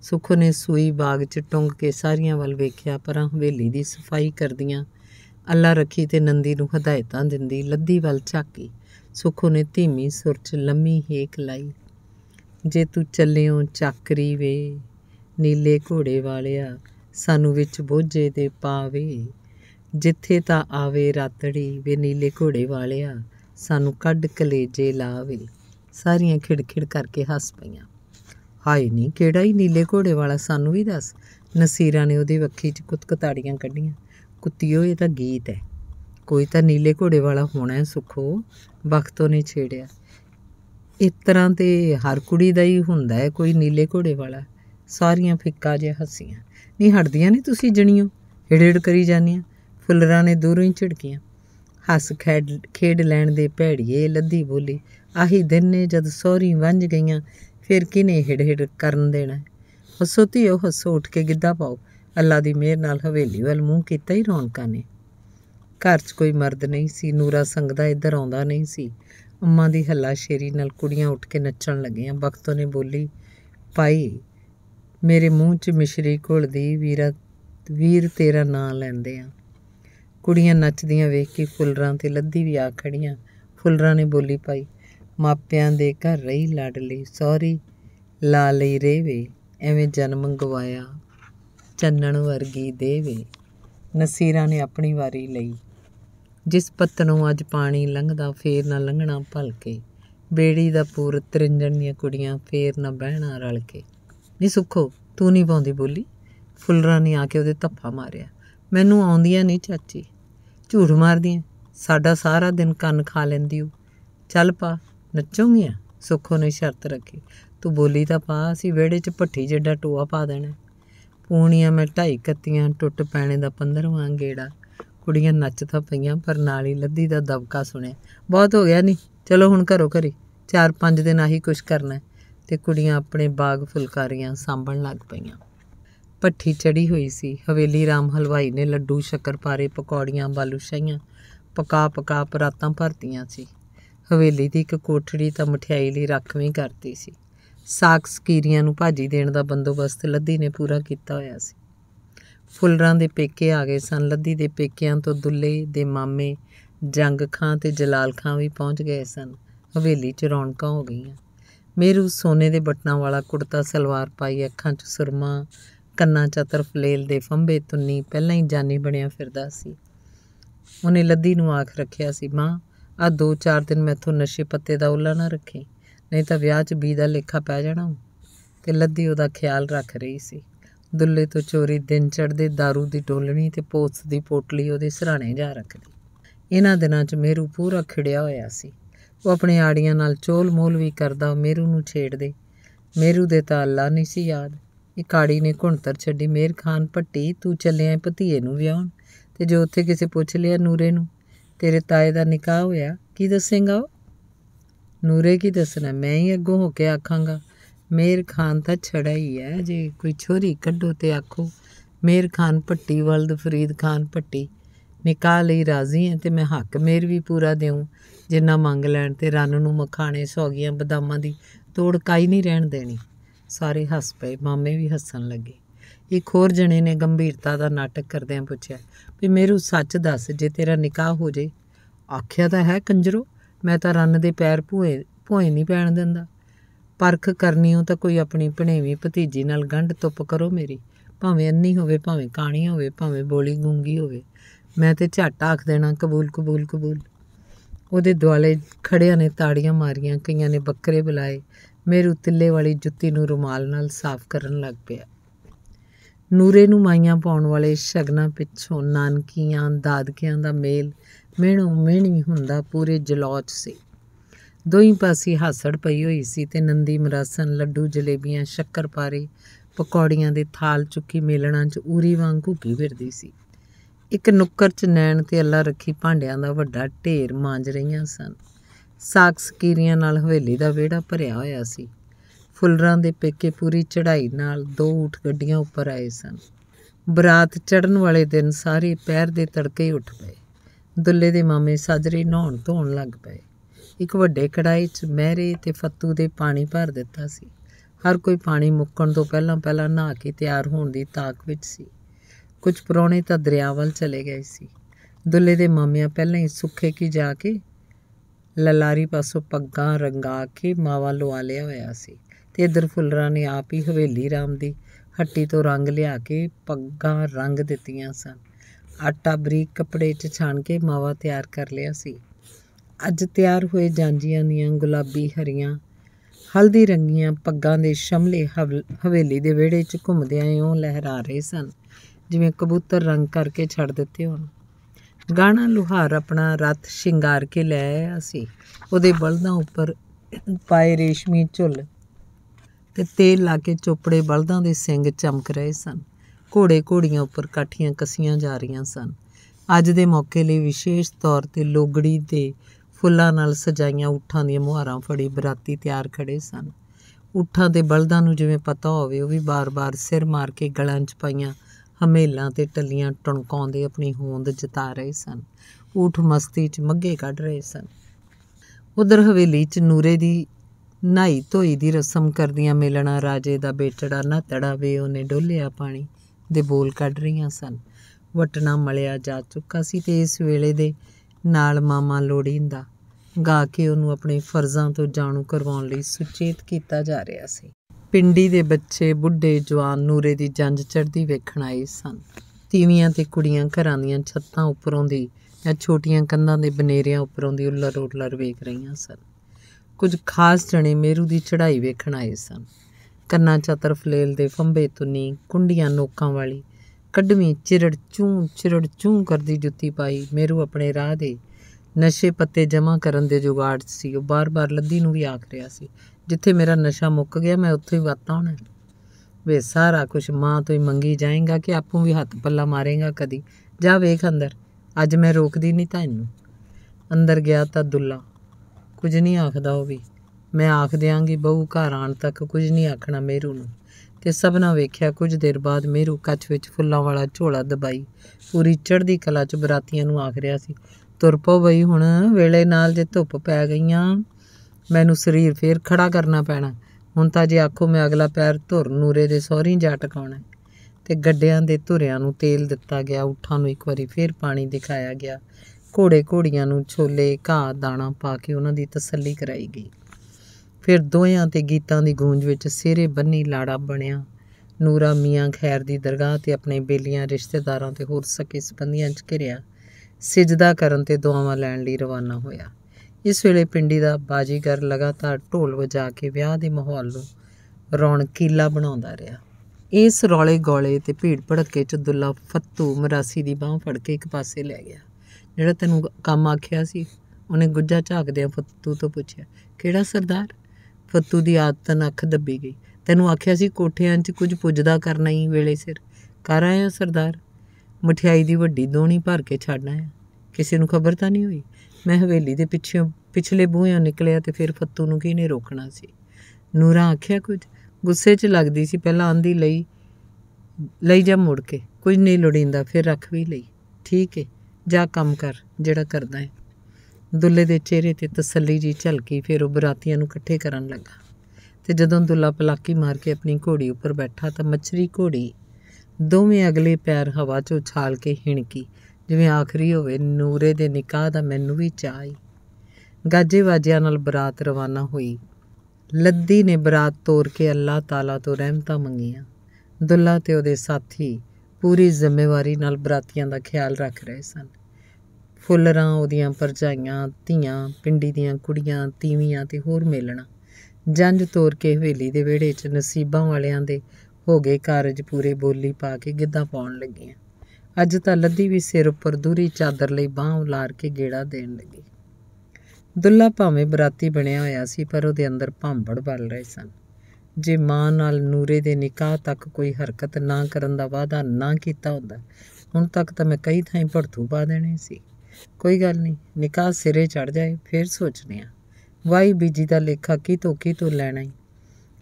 ਸੁਖੋ ਨੇ ਸੂਈ ਬਾਗ 'ਚ ਟੰਗ ਕੇ ਸਾਰੀਆਂ ਵੱਲ ਵੇਖਿਆ ਪਰ ਹਵੇਲੀ ਦੀ ਸਫਾਈ ਕਰਦੀਆਂ ਅੱਲਾ ਰੱਖੀ ਤੇ ਨੰਦੀ ਨੂੰ ਹਦਾਇਤਾਂ ਦਿੰਦੀ ਲੱਦੀ ਵੱਲ ਝਾਕੀ ਸੁਖੋ ਨੇ ਧੀਮੀ ਸੁਰ 'ਚ ਲੰਮੀ ਹੇਕ ਲਾਈ ਜੇ ਤੂੰ ਚੱਲਿਓ ਚੱਕਰੀ ਵੇ ਨੀਲੇ ਘੋੜੇ ਵਾਲਿਆ ਸਾਨੂੰ ਵਿੱਚ ਬੋਝੇ ਦੇ ਪਾਵੇ ਜਿੱਥੇ ਤਾਂ ਆਵੇ ਰਾਤੜੀ ਵੇ ਨੀਲੇ ਘੋੜੇ ਵਾਲਿਆ ਸਾਨੂੰ ਕੱਢ ਕਲੇਜੇ ਲਾਵੇ ਸਾਰੀਆਂ ਖਿੜਖਿੜ ਕਰਕੇ ਹੱਸ ਪਈਆਂ ਹਾਏ ਨਹੀਂ ਕਿਹੜਾ ਹੀ ਨੀਲੇ ਘੋੜੇ ਵਾਲਾ ਸਾਨੂੰ ਵੀ ਦੱਸ ਨਸੀਰਾ ਨੇ ਉਹਦੀ ਵੱਖੀ 'ਚ ਕੁਤਕਤਾੜੀਆਂ ਕੱਢੀਆਂ ਕੁੱਤਿਓ ਇਹ ਤਾਂ ਗੀਤ ਹੈ ਕੋਈ ਤਾਂ ਨੀਲੇ ਘੋੜੇ ਵਾਲਾ ਹੋਣਾ ਸੁਖੋ ਵਕਤੋਂ ਨੇ ਛੇੜਿਆ ਇਸ ਤਰ੍ਹਾਂ ਤੇ ਹਰ ਕੁੜੀ ਦਾ ਹੀ ਹੁੰਦਾ ਹੈ ਕੋਈ ਨੀਲੇ ਘੋੜੇ ਵਾਲਾ ਸਾਰੀਆਂ ਫਿੱਕਾ ਜਿਹਾ ਹੱਸੀਆਂ ਨਹੀਂ ਹਟਦੀਆਂ ਨਹੀਂ ਤੁਸੀਂ ਜਣੀਓ ਹਿੜੇੜ ਕਰੀ ਜਾਨੀਆਂ ਫੁੱਲਰਾਂ ਨੇ ਦੂਰੋਂ ਹੀ ਝਿੜਕੀਆਂ ਹੱਸ ਖੇਡ ਖੇਡ ਲੈਣ ਦੇ ਭੈੜੀਏ ਲੱਦੀ ਬੋਲੀ ਆਹੀ ਦਿਨ ਨੇ ਜਦ ਸੋਹਰੀ ਵੰਜ ਗਈਆਂ ਫਿਰ ਕਿਨੇ ਹਿੜਹਿੜ ਕਰਨ ਦੇਣਾ ਹੱਸੋ ਧੀਓ ਹੱਸੋ ਉੱਠ ਕੇ ਗਿੱਧਾ ਪਾਓ ਅੱਲਾ ਦੀ ਮਿਹਰ ਨਾਲ ਹਵੇਲੀ ਵੱਲ ਮੂੰਹ ਕੀਤਾ ਹੀ ਰੌਣਕਾਂ ਨੇ ਘਰ 'ਚ ਕੋਈ ਮਰਦ ਨਹੀਂ ਸੀ ਨੂਰਾ ਦਾ ਇੱਧਰ ਆਉਂਦਾ ਨਹੀਂ ਸੀ ਅੰਮਾ ਦੀ ਹੱਲਾ ਸ਼ੇਰੀ ਨਾਲ ਕੁੜੀਆਂ ਉੱਠ ਕੇ ਨੱਚਣ ਲੱਗੀਆਂ ਬਖਤੋ ਨੇ ਬੋਲੀ ਪਾਈ ਮੇਰੇ ਮੂੰਹ 'ਚ ਮਿਸ਼ਰੀ ਘੁਲਦੀ ਵੀਰਾ ਵੀਰ ਤੇਰਾ ਨਾਂ ਲੈਂਦੇ ਆ ਕੁੜੀਆਂ ਨੱਚਦੀਆਂ ਵੇਖ ਕੇ ਫੁੱਲਰਾਂ ਤੇ ਲੱਦੀ ਵੀ ਆ ਖੜੀਆਂ ਫੁੱਲਰਾਂ ਨੇ ਬੋਲੀ ਪਾਈ ਮਾਪਿਆਂ ਦੇ ਘਰ ਰਹੀ ਲਾਡਲੀ ਸੌਰੀ ਲਾ ਲਈ ਰੇਵੇ ਐਵੇਂ ਜਨਮ ਗਵਾਇਆ ਚੰਨਣ ਵਰਗੀ ਦੇਵੇ ਨਸੀਰਾ ਨੇ ਆਪਣੀ ਵਾਰੀ ਲਈ ਜਿਸ ਪਤਨੋਂ ਅੱਜ ਪਾਣੀ ਲੰਘਦਾ ਫੇਰ ਨਾ ਲੰਘਣਾ ਭਲਕੇ ਬੇੜੀ ਦਾ ਪੂਰ ਤਰਿੰਜਣ ਦੀਆਂ ਕੁੜੀਆਂ ਫੇਰ ਨਾ ਬਹਿਣਾ ਰਲ ਕੇ ਨਹੀਂ ਸੁਖੋ ਤੂੰ ਨਹੀਂ ਪਾਉਂਦੀ ਬੋਲੀ ਫੁਲਰਾ ਨੇ ਆ ਕੇ ਉਹਦੇ ਧੱਫਾ ਮਾਰਿਆ ਮੈਨੂੰ ਆਉਂਦੀਆਂ ਨਹੀਂ ਚਾਚੀ ਝੂਠ ਮਾਰਦੀਆਂ ਸਾਡਾ ਸਾਰਾ ਦਿਨ ਕੰਨ ਖਾ ਲੈਂਦੀ ਉਹ ਚੱਲ ਪਾ ਨੱਚੋਂਗੀਆਂ ਸੁਖੋ ਨੇ ਸ਼ਰਤ ਰੱਖੀ ਤੂੰ ਬੋਲੀ ਤਾਂ ਪਾ ਅਸੀਂ ਵਿਹੜੇ 'ਚ ਪੱਠੀ ਜਿੱਡਾ ਟੋਆ ਪਾ ਦੇਣਾ ਪੂਣੀਆਂ ਮੈਂ ਢਾਈ ਕੱਤੀਆਂ ਟੁੱਟ ਪੈਣੇ ਦਾ 15ਵਾਂ ਗੇੜਾ ਕੁੜੀਆਂ ਨੱਚ ਤਾਂ ਪਈਆਂ ਪਰ ਨਾਲ ਹੀ ਲੱਦੀ ਦਾ ਦਬਕਾ ਸੁਣਿਆ ਬਹੁਤ ਹੋ ਗਿਆ ਨਹੀਂ ਚਲੋ ਹੁਣ ਘਰੋ ਘਰੀ ਚਾਰ ਪੰਜ ਦਿਨ ਆਹੀ ਕੁਛ ਕਰਨਾ ਤੇ ਕੁੜੀਆਂ ਆਪਣੇ ਬਾਗ ਫੁਲਕਾਰੀਆਂ ਸਾਂਭਣ ਲੱਗ ਪਈਆਂ ਪੱਠੀ ਚੜੀ ਹੋਈ ਸੀ ਹਵੇਲੀ ਰਾਮ ਹਲਵਾਈ ਨੇ ਲੱਡੂ ਸ਼ੱਕਰਪਾਰੇ ਪਕੌੜੀਆਂ ਬਾਲੂ ਸ਼ਾਈਆਂ ਪਕਾ ਪਕਾ ਪਰਾਤਾਂ ਭਰਤੀਆਂ ਸੀ ਹਵੇਲੀ ਦੀ ਇੱਕ ਕੋਠੜੀ ਤਾਂ ਮਠਿਆਈ ਲਈ ਰੱਖਵੀਂ ਕਰਤੀ ਸੀ ਸਾਕ ਸਕੀਰੀਆਂ ਨੂੰ ਭਾਜੀ ਦੇਣ ਦਾ ਬੰਦੋਬਸਤ ਲੱਦੀ ਨੇ ਪੂਰਾ ਕੀਤਾ ਹੋਇਆ ਸੀ ਫੁੱਲਰਾਂ ਦੇ ਪੇਕੇ ਆ ਗਏ ਸਨ ਲੱਦੀ ਦੇ ਪੇਕਿਆਂ ਤੋਂ ਦੁੱਲੇ ਦੇ ਮਾਮੇ ਜੰਗ ਖਾਂ ਤੇ ਜਲਾਲ ਖਾਂ ਵੀ ਪਹੁੰਚ ਗਏ ਸਨ ਹਵੇਲੀ 'ਚ ਰੌਣਕਾਂ ਹੋ ਗਈਆਂ ਮੇਰੂ ਸੋਨੇ ਦੇ ਬਟਨਾਂ ਵਾਲਾ ਕੁੜਤਾ ਸਲਵਾਰ ਪਾਈ ਅੱਖਾਂ 'ਚ ਸੁਰਮਾ ਕੰਨਾਂ 'ਚ ਤਰਫਲੇਲ ਦੇ ਫੰਬੇ ਤੁੰਨੀ ਪਹਿਲਾਂ ਹੀ ਜਾਨੀ ਬਣਿਆ ਫਿਰਦਾ ਸੀ ਉਹਨੇ ਲੱਦੀ ਨੂੰ ਆਖ ਰੱਖਿਆ ਸੀ ਮਾਂ ਆ ਦੋ ਚਾਰ ਦਿਨ ਮੈਥੋਂ ਨਸ਼ੇ ਪੱਤੇ ਦਾ ਉਲਾ ਨਾ ਰੱਖੇ ਨਹੀਂ ਤਾਂ ਵਿਆਹ 'ਚ ਬੀ ਦਾ ਲੇਖਾ ਪੈ ਜਾਣਾ ਤੇ ਲੱਦੀ ਉਹਦਾ ਖਿਆਲ ਰੱਖ ਰਹੀ ਸੀ ਦੁੱਲੇ ਤੋਂ ਚੋਰੀ ਦਿਨ ਚੜਦੇ दारू ਦੀ ਟੋਲਣੀ ਤੇ ਪੋਸ ਦੀ ਪੋਟਲੀ ਉਹਦੇ ਸਰਾਣੇ ਜਾ ਰੱਖਦੀ ਇਹਨਾਂ ਦਿਨਾਂ 'ਚ ਮੇਰੂ ਪੂਰਾ ਖਿੜਿਆ ਹੋਇਆ ਸੀ ਉਹ ਆਪਣੇ ਆੜੀਆਂ ਨਾਲ ਚੋਲ ਮੋਲ ਵੀ ਕਰਦਾ ਮੇਰੂ ਨੂੰ ਛੇੜਦੇ ਮੇਰੂ ਦੇ ਤਾਂ ਅੱਲਾ ਨਹੀਂ ਸੀ ਯਾਦ ਇਹ ਕਾੜੀ ਨੇ ਘੁੰਤਰ ਛੱਡੀ ਮੇਰ ਖਾਨ ਪੱਟੀ ਤੂੰ ਚੱਲਿਆ ਭਤੀਏ ਨੂੰ ਵਿਆਹਣ ਤੇ ਜੋ ਉੱਥੇ ਕਿਸੇ ਪੁੱਛ ਲਿਆ ਨੂਰੇ ਨੂੰ ਤੇਰੇ ਤਾਏ ਦਾ ਨਿਕਾਹ ਹੋਇਆ ਕੀ ਦੱਸੇਗਾ ਉਹ ਨੂਰੇ ਕੀ ਦੱਸਣਾ ਮੈਂ ਹੀ ਅੱਗੋਂ ਹੋ ਕੇ ਆਖਾਂਗਾ ਮੇਰ ਖਾਨ ਤਾਂ ਛੜਾ ਹੀ ਹੈ ਜੇ ਕੋਈ ਛੋਰੀ ਕੱਢੋ ਤੇ ਆਖੋ ਮੇਰ ਖਾਨ ਪੱਟੀ ਵਲਦ ਫਰੀਦ ਖਾਨ ਪੱਟੀ ਨਿਕਾਹ ਲਈ ਰਾਜ਼ੀ ਹਾਂ ਤੇ ਮੈਂ ਹੱਕ ਮੇਰ ਵੀ ਪੂਰਾ ਦੇਉ ਜਿੰਨਾ ਮੰਗ ਲੈਣ ਤੇ ਰੰਨ ਨੂੰ ਮਖਾਣੇ ਸੌਗੀਆਂ ਬਦਾਮਾਂ ਦੀ ਤੋੜ ਕਾਈ ਨਹੀਂ ਰਹਿਣ ਦੇਣੀ ਸਾਰੇ ਹੱਸ ਪਏ ਮਾਮੇ ਵੀ ਹੱਸਣ ਲੱਗੇ ਇੱਕ ਹੋਰ ਜਣੇ ਨੇ ਗੰਭੀਰਤਾ ਦਾ ਨਾਟਕ ਕਰਦਿਆਂ ਪੁੱਛਿਆ ਵੀ ਮੇਰੂ ਸੱਚ ਦੱਸ ਜੇ ਤੇਰਾ ਨਿਕਾਹ ਹੋ ਜੇ ਆਖਿਆ ਤਾਂ ਹੈ ਕੰਜਰੋ ਮੈਂ ਤਾਂ ਰੰਨ ਦੇ ਪੈਰ ਭੋਏ ਭੋਏ ਨਹੀਂ ਪੈਣ ਦਿੰਦਾ ਪਰਖ ਕਰਨੀਓ ਤਾਂ ਕੋਈ ਆਪਣੀ ਭਣੇਵੀ ਭਤੀਜੀ ਨਾਲ ਗੰਢ ਤੁੱਪ ਕਰੋ ਮੇਰੀ ਭਾਵੇਂ ਅੰਨੀ ਹੋਵੇ ਭਾਵੇਂ ਕਾਣੀ ਹੋਵੇ ਭਾਵੇਂ ਬੋਲੀ ਗੂੰਗੀ ਹੋਵੇ ਮੈਂ ਤੇ ਝੱਟ ਆਖ ਦੇਣਾ ਕਬੂਲ ਕਬੂਲ ਕਬੂਲ ਉਹਦੇ ਦੁਆਲੇ ਖੜਿਆਂ ਨੇ ਤਾੜੀਆਂ ਮਾਰੀਆਂ ਕਈਆਂ ਨੇ ਬੱਕਰੇ ਬੁਲਾਏ ਮੇਰੂ ਤਿੱਲੇ ਵਾਲੀ ਜੁੱਤੀ ਨੂੰ ਰੁਮਾਲ ਨਾਲ ਸਾਫ਼ ਕਰਨ ਲੱਗ ਪਿਆ ਨੂਰੇ ਨੂੰ ਮਾਈਆਂ ਪਾਉਣ ਵਾਲੇ ਸ਼ਗਨਾ ਪਿੱਛੋਂ ਨਾਨਕੀਆਂ ਦਾਦਕਿਆਂ ਦਾ ਮੇਲ ਮਿਹਣੋ ਮਿਹਣੀ ਹੁੰਦਾ ਪੂਰੇ ਜਲੌਚ ਸੀ ਦੋਹੀਂ ਪਾਸੇ ਹਾਸੜ ਪਈ ਹੋਈ ਸੀ ਤੇ ਨੰਦੀ ਮਰਾਸਨ ਲੱਡੂ ਜਲੇਬੀਆਂ ਸ਼ੱਕਰਪਾਰੇ ਪਕੌੜੀਆਂ ਦੇ ਥਾਲ ਚੁੱਕੀ ਮੇਲਣਾ 'ਚ ਊਰੀ ਵਾਂਗ ਘੁੱਕੀ ਫਿਰਦੀ ਸੀ ਇੱਕ ਨੁੱਕਰ 'ਚ ਨੈਣ ਤੇ ਅੱਲਾ ਰੱਖੀ ਭਾਂਡਿਆਂ ਦਾ ਵੱਡਾ ਢੇਰ ਮਾਂਜ ਰਹੀਆਂ ਸਨ ਸਾਕਸ ਕੀਰੀਆਂ ਨਾਲ ਹਵੇਲੀ ਦਾ ਵਿਹੜਾ ਭਰਿਆ ਹੋਇਆ ਸੀ ਫੁੱਲਰਾਂ ਦੇ ਪੇਕੇ ਪੂਰੀ ਚੜ੍ਹਾਈ ਨਾਲ ਦੋ ਊਠ ਗੱਡੀਆਂ ਉੱਪਰ ਆਏ ਸਨ ਬਰਾਤ ਚੜਨ ਵਾਲੇ ਦਿਨ ਸਾਰੇ ਪੈਰ ਦੇ ਤੜਕੇ ਉੱਠ ਪਏ ਦੁੱਲੇ ਦੇ ਮਾਮੇ ਸਾਜਰੇ ਨਹਾਉਣ ਧੋਣ ਲੱਗ ਪਏ ਇੱਕ ਵੱਡੇ ਕੜਾਈ 'ਚ ਮਹਿਰੇ ਤੇ ਫੱਤੂ ਦੇ ਪਾਣੀ ਭਰ ਦਿੱਤਾ ਸੀ ਹਰ ਕੋਈ ਪਾਣੀ ਮੁੱਕਣ ਤੋਂ ਪਹਿਲਾਂ ਪਹਿਲਾਂ ਨਹਾ ਕੇ ਤਿਆਰ ਹੋਣ ਦੀ ਤਾਕ ਵਿੱਚ ਸੀ ਕੁਝ ਪਰੌਣੇ ਤਾਂ ਦਰਿਆਵਲ ਚਲੇ ਗਏ ਸੀ ਦੁੱਲੇ ਦੇ ਮਾਮਿਆਂ ਪਹਿਲਾਂ ਹੀ ਸੁੱਖੇ ਕੀ ਜਾ ਕੇ ਲਲਾਰੀ ਪਾਸੋਂ ਪੱਗਾਂ ਰੰਗਾ ਕੇ ਮਾਵਾ ਲਵਾ ਲਿਆ ਹੋਇਆ ਸੀ ਤੇ ਇਧਰ ਫੁੱਲਰਾਂ ਨੇ ਆਪ ਹੀ ਹਵੇਲੀ ਰਾਮ ਦੀ ਹੱਟੀ ਤੋਂ ਰੰਗ ਲਿਆ ਕੇ ਪੱਗਾਂ ਰੰਗ ਦਿੱਤੀਆਂ ਸਨ ਆਟਾ ਬਰੀਕ ਕੱਪੜੇ 'ਚ ਛਾਣ ਕੇ ਮਾਵਾ ਤਿਆਰ ਕਰ ਲਿਆ ਸੀ ਅੱਜ ਤਿਆਰ ਹੋਏ ਜਾਂਜੀਆਂ ਦੀਆਂ ਗੁਲਾਬੀ ਹਰੀਆਂ ਹਲਦੀ ਰੰਗੀਆਂ ਪੱਗਾਂ ਦੇ ਸ਼ਮਲੇ ਹਵੇਲੀ ਦੇ ਵਿਹੜੇ 'ਚ ਆਏ ਉਹ ਲਹਿਰਾ ਰਹੇ ਸਨ ਜਿਵੇਂ ਕਬੂਤਰ ਰੰਗ ਕਰਕੇ ਛੱਡ ਦਿੱਤੇ ਹੋਣ ਗਾਣਾ ਲੁਹਾਰ ਆਪਣਾ ਰਤ ਸ਼ਿੰਗਾਰ ਕੇ ਲੈ ਆਇਆ ਸੀ ਉਹਦੇ ਬਲਦਾਂ ਉੱਪਰ ਪਾਏ ਰੇਸ਼ਮੀ ਝੁੱਲ ਤੇ ਤੇਲ ਲਾ ਕੇ ਚੋਪੜੇ ਬਲਦਾਂ ਦੇ ਸਿੰਘ ਚਮਕ ਰਹੇ ਸਨ ਘੋੜੇ ਘੋੜੀਆਂ ਉੱਪਰ ਕਾਠੀਆਂ ਕਸੀਆਂ ਜਾ ਰਹੀਆਂ ਸਨ ਅੱਜ ਦੇ ਮੌਕੇ ਲਈ ਵਿਸ਼ੇਸ਼ ਤੌਰ ਤੇ ਲੋਗੜੀ ਦੇ ਫੁੱਲਾਂ ਨਾਲ ਸਜਾਈਆਂ ਊਠਾਂ ਦੀਆਂ ਮੁਹਾਰਾਂ ਫੜੀ ਬਰਾਤੀ ਤਿਆਰ ਖੜੇ ਸਨ ਊਠਾਂ ਤੇ ਬਲਦਾਂ ਨੂੰ ਜਿਵੇਂ ਪਤਾ ਹੋਵੇ ਉਹ ਵੀ ਬਾਰ-ਬਾਰ ਸਿਰ ਮਾਰ ਕੇ ਗਲਾਂ 'ਚ ਪਾਈਆਂ ਹਮੇਲਾਂ ਤੇ ਟੱਲੀਆਂ ਟਣਕਾਉਂਦੇ ਆਪਣੀ ਹੋਂਦ ਜਤਾ ਰਹੇ ਸਨ ਊਠ ਮਸਤੀ 'ਚ ਮੱਗੇ ਕੱਢ ਰਹੇ ਸਨ ਉਧਰ ਹਵੇਲੀ 'ਚ ਨੂਰੇ ਦੀ ਨਾਈ ਧੋਈ ਦੀ ਰਸਮ ਕਰਦੀਆਂ ਮਿਲਣਾ ਰਾਜੇ ਦਾ ਬੇਟੜਾ ਨਾ ਤੜਾਵੇ ਉਹਨੇ ਡੋਲਿਆ ਪਾਣੀ ਦੇ ਬੋਲ ਕੱਢ ਰਹੀਆਂ ਸਨ ਵਟਣਾ ਮਲਿਆ ਜਾ ਚੁੱਕਾ ਸੀ ਤੇ ਇਸ ਵੇਲੇ ਦੇ ਨਾਲ ਮਾਮਾ ਲੋੜੀਂਦਾ ਗਾ ਕੇ ਉਹਨੂੰ ਆਪਣੇ ਫਰਜ਼ਾਂ ਤੋਂ ਜਾਣੂ ਕਰਵਾਉਣ ਲਈ ਸੁਚੇਤ ਕੀਤਾ ਜਾ ਰਿਹਾ ਸੀ ਪਿੰਡੀ ਦੇ ਬੱਚੇ ਬੁੱਢੇ ਜਵਾਨ ਨੂਰੇ ਦੀ ਜੰਜ ਚੜਦੀ ਵੇਖਣ ਆਏ ਸਨ ਤੀਵੀਆਂ ਤੇ ਕੁੜੀਆਂ ਘਰਾਂ ਦੀਆਂ ਛੱਤਾਂ ਉੱਪਰੋਂ ਦੀ ਜਾਂ ਛੋਟੀਆਂ ਕੰਧਾਂ ਦੇ ਬਨੇਰਿਆਂ ਉੱਪਰੋਂ ਦੀ ਉੱਲਰ ਉੱਲਰ ਵੇਖ ਰਹੀਆਂ ਸਨ ਕੁਝ ਖਾਸ ਜਣੇ ਮੇਰੂ ਦੀ ਚੜ੍ਹਾਈ ਵੇਖਣ ਆਏ ਸਨ ਕੰਨਾ ਚਾਤਰ ਫਲੇਲ ਦੇ ਫੰਬੇ ਤੁਨੀ ਕੁੰਡੀਆਂ ਨੋਕਾਂ ਵਾਲੀ ਕੱਢਵੀਂ ਚਿਰੜ ਚੂੰ ਚਿਰੜ ਚੂੰ ਕਰਦੀ ਜੁੱਤੀ ਪਾਈ ਮੇਰੂ ਆਪਣੇ ਰਾਹ ਦੇ ਨਸ਼ੇ ਪੱਤੇ ਜਮ੍ਹਾਂ ਕਰਨ ਦੇ ਜੁਗਾੜ ਸੀ ਉਹ ਬਾਰ-ਬਾਰ ਲੱਦੀ ਨੂੰ ਵੀ ਆਖ ਰਿਹਾ ਸੀ ਜਿੱਥੇ ਮੇਰਾ ਨਸ਼ਾ ਮੁੱਕ ਗਿਆ ਮੈਂ ਉੱਥੇ ਹੀ ਵਾਤਾ ਹੋਣਾ ਵੇ ਸਾਰਾ ਕੁਝ ਮਾਂ ਤੋਂ ਹੀ ਮੰਗੀ ਜਾਏਗਾ ਕਿ ਆਪੂੰ ਵੀ ਹੱਥ ਪੱਲਾ ਮਾਰੇਗਾ ਕਦੀ ਜਾ ਵੇਖ ਅੰਦਰ ਅੱਜ ਮੈਂ ਰੋਕਦੀ ਨਹੀਂ ਤੈਨੂੰ ਅੰਦਰ ਗਿਆ ਤਾਂ ਦੁੱਲਾ ਕੁਝ ਨਹੀਂ ਆਖਦਾ ਉਹ ਵੀ ਮੈਂ ਆਖ ਦਿਆਂਗੀ ਬਹੂ ਘਰ ਆਣ ਤੱਕ ਕੁਝ ਨਹੀਂ ਆਖਣਾ ਮੇਰੂ ਨੂੰ ਤੇ ਸਭਨਾ ਵੇਖਿਆ ਕੁਝ ਦੇਰ ਬਾਅਦ ਮੇਰੂ ਕੱਚ ਵਿੱਚ ਫੁੱਲਾਂ ਵਾਲਾ ਝੋਲਾ ਦਬਾਈ ਪੂਰੀ ਚੜ੍ਹਦੀ ਕਲਾ 'ਚ ਬਰਾਤੀਆਂ ਨੂੰ ਆਖ ਰਿਹਾ ਸੀ ਤੁਰ ਪੋ ਬਈ ਹੁਣ ਵੇਲੇ ਨਾਲ ਜੇ ਧੁੱਪ ਪੈ ਗਈਆਂ ਮੈਨੂੰ ਸਰੀਰ ਫੇਰ ਖੜਾ ਕਰਨਾ ਪੈਣਾ ਹੁਣ ਤਾਂ ਜੇ ਆਖੋ ਮੈਂ ਅਗਲਾ ਪੈਰ ਧੁਰ ਨੂਰੇ ਦੇ ਸੌਰੀ ਜਾ ਟਕਾਉਣਾ ਤੇ ਗੱਡਿਆਂ ਦੇ ਧੁਰਿਆਂ ਨੂੰ ਤੇਲ ਦਿੱਤਾ ਗਿਆ ਉਠਾਂ ਨੂੰ ਇੱਕ ਵਾਰੀ ਫੇਰ ਪਾਣੀ ਦਿਖਾਇਆ ਗਿਆ ਘੋੜੇ ਘੋੜੀਆਂ ਨੂੰ ਛੋਲੇ ਘਾਹ ਦਾਣਾ ਪਾ ਕੇ ਉਹਨਾਂ ਦੀ ਤਸੱਲੀ ਕਰਾਈ ਗਈ ਫਿਰ ਦੋਹਾਂ ਤੇ ਗੀਤਾਂ ਦੀ ਗੂੰਜ ਵਿੱਚ ਸਿਰੇ ਬੰਨੀ ਲਾੜਾ ਬਣਿਆ ਨੂਰਾ ਮੀਆਂ ਖੈਰ ਦੀ ਦਰਗਾਹ ਤੇ ਆਪਣੇ ਬੇਲੀਆਂ ਰਿਸ਼ਤੇਦਾਰਾਂ ਤੇ ਹੋਰ ਸਕੇ ਸੰਬੰਧੀਆਂ 'ਚ ਘਿਰਿਆ ਸਿਜਦਾ ਕਰਨ ਤੇ ਦੁਆਵਾਂ ਲੈਣ ਲਈ ਰਵਾਨਾ ਹੋਇਆ ਇਸ ਵੇਲੇ ਪਿੰਡੀ ਦਾ ਬਾਜੀਗਰ ਲਗਾਤਾਰ ਢੋਲ ਵਜਾ ਕੇ ਵਿਆਹ ਦੇ ਮਾਹੌਲ ਨੂੰ ਰੌਣਕੀਲਾ ਬਣਾਉਂਦਾ ਰਿਹਾ ਇਸ ਰੌਲੇ ਗੋਲੇ ਤੇ ਭੀੜ ਭੜਕੇ 'ਚ ਦੁੱਲਾ ਫੱਤੂ ਮਰਾਸੀ ਦੀ ਬਾਹ ਫੜ ਕੇ ਇੱਕ ਪਾਸੇ ਲੈ ਗਿਆ ਜਿਹੜਾ ਤੈਨੂੰ ਕੰਮ ਆਖਿਆ ਸੀ ਉਹਨੇ ਗੁੱਜਾ ਝਾਕਦੇ ਆ ਫੱਤੂ ਤੋਂ ਪੁੱਛਿਆ ਕਿਹੜਾ ਸਰਦਾਰ ਫੱਤੂ ਦੀ ਆਦਤ ਅੱਖ ਦੱਬੀ ਗਈ ਤੈਨੂੰ ਆਖਿਆ ਸੀ ਕੋਠਿਆਂ 'ਚ ਕੁਝ ਪੁੱਜਦਾ ਕਰਨਾ ਹੀ ਵੇਲੇ ਸਿਰ ਕਰ ਆਇਆ ਸਰਦਾਰ ਮਠਿਆਈ ਦੀ ਵੱਡੀ ਦੋਣੀ ਭਰ ਕੇ ਛੱਡਣਾ ਹੈ ਕਿਸੇ ਨੂੰ ਖਬਰ ਤਾਂ ਨਹੀਂ ਹੋਈ ਮੈਂ ਹਵੇਲੀ ਦੇ ਪਿੱਛੇ ਪਿਛਲੇ ਬੂਹਿਆਂ ਨਿਕਲਿਆ ਤੇ ਫਿਰ ਫੱਤੂ ਨੂੰ ਨੇ ਰੋਕਣਾ ਸੀ ਨੂਰਾ ਆਖਿਆ ਕੁਝ ਗੁੱਸੇ 'ਚ ਲੱਗਦੀ ਸੀ ਪਹਿਲਾਂ ਆਂਦੀ ਲਈ ਲਈ ਜਾਂ ਮੁੜ ਕੇ ਕੁਝ ਨਹੀਂ ਲੋੜਿੰਦਾ ਫਿਰ ਰੱਖ ਵੀ ਲਈ ਠੀਕ ਹੈ ਜਾ ਕੰਮ ਕਰ ਜਿਹੜਾ ਕਰਦਾ ਹੈ ਦੁੱਲੇ ਦੇ ਚਿਹਰੇ ਤੇ ਤਸੱਲੀ ਜੀ ਝਲਕੀ ਫਿਰ ਉਹ ਬਰਾਤੀਆਂ ਨੂੰ ਇਕੱਠੇ ਕਰਨ ਲੱਗਾ ਤੇ ਜਦੋਂ ਦੁੱਲਾ ਪਲਾਕੀ ਮਾਰ ਕੇ ਆਪਣੀ ਘੋੜੀ ਉੱਪਰ ਬੈਠਾ ਤਾਂ ਮੱਛਰੀ ਘੋੜੀ ਦੋਵੇਂ ਅਗਲੇ ਪੈਰ ਹਵਾ 'ਚ ਉਛਾਲ ਕੇ ਹਿਣਕੀ ਜਿਵੇਂ ਆਖਰੀ ਹੋਵੇ ਨੂਰੇ ਦੇ ਨਿਕਾਹ ਦਾ ਮੈਨੂੰ ਵੀ ਚਾਹੀ ਗਾਜੇ ਵਾਜਿਆਂ ਨਾਲ ਬਰਾਤ ਰਵਾਨਾ ਹੋਈ ਲੱਦੀ ਨੇ ਬਰਾਤ ਤੋਰ ਕੇ ਅੱਲਾਹ ਤਾਲਾ ਤੋਂ ਰਹਿਮਤਾਂ ਮੰਗੀਆਂ ਦੁੱਲਾ ਤੇ ਉਹਦੇ ਸਾਥੀ ਪੂਰੀ ਜ਼ਿੰਮੇਵਾਰੀ ਨਾਲ ਬਰਾਤੀਆਂ ਦਾ ਖਿਆਲ ਰੱਖ ਰਹੇ ਸਨ ਫੁੱਲਰਾਂ ਉਹਦੀਆਂ ਪਰਜਾਈਆਂ ਧੀਆਂ ਪਿੰਡੀ ਦੀਆਂ ਕੁੜੀਆਂ ਤੀਵੀਆਂ ਤੇ ਹੋਰ ਮੇਲਣਾ ਜੰਝ ਤੋਰ ਕੇ ਹਵੇਲੀ ਦੇ ਵਿਹੜੇ 'ਚ ਨਸੀਬਾਂ ਵਾਲਿਆਂ ਦੇ ਹੋ ਗਏ ਕਾਰਜ ਪੂਰੇ ਬੋਲੀ ਪਾ ਕੇ ਗਿੱਧਾ ਪਾਉਣ ਲੱਗੀਆਂ ਅੱਜ ਤਾਂ ਲੱਦੀ ਵੀ ਸਿਰ ਉੱਪਰ ਦੂਰੀ ਚਾਦਰ ਲਈ ਬਾਹ ਉਲਾਰ ਕੇ ਗੇੜਾ ਦੇਣ ਲੱਗੀ ਦੁੱਲਾ ਭਾਵੇਂ ਬਰਾਤੀ ਬਣਿਆ ਹੋਇਆ ਸੀ ਪਰ ਉਹਦੇ ਅੰਦਰ ਭਾਂਬੜ ਬਲ ਰਹੇ ਸਨ ਜੇ ਮਾਂ ਨਾਲ ਨੂਰੇ ਦੇ ਨਿਕਾਹ ਤੱਕ ਕੋਈ ਹਰਕਤ ਨਾ ਕਰਨ ਦਾ ਵਾਅਦਾ ਨਾ ਕੀਤਾ ਹੁੰਦਾ ਹੁਣ ਤੱਕ ਤਾਂ ਮੈਂ ਕਈ ਥਾਈਂ ਭੜਥੂ ਪਾ ਦੇਣੇ ਸੀ ਕੋਈ ਗੱਲ ਨਹੀਂ ਨਿਕਾਹ ਸਿਰੇ ਚੜ ਜਾਏ ਫਿਰ ਸੋਚਨੇ ਆ ਵਾਈ ਬੀਜੀ ਦਾ ਲੇਖਾ ਕੀ ਧੋਕੀ ਤੋਂ ਲੈਣਾ ਹੈ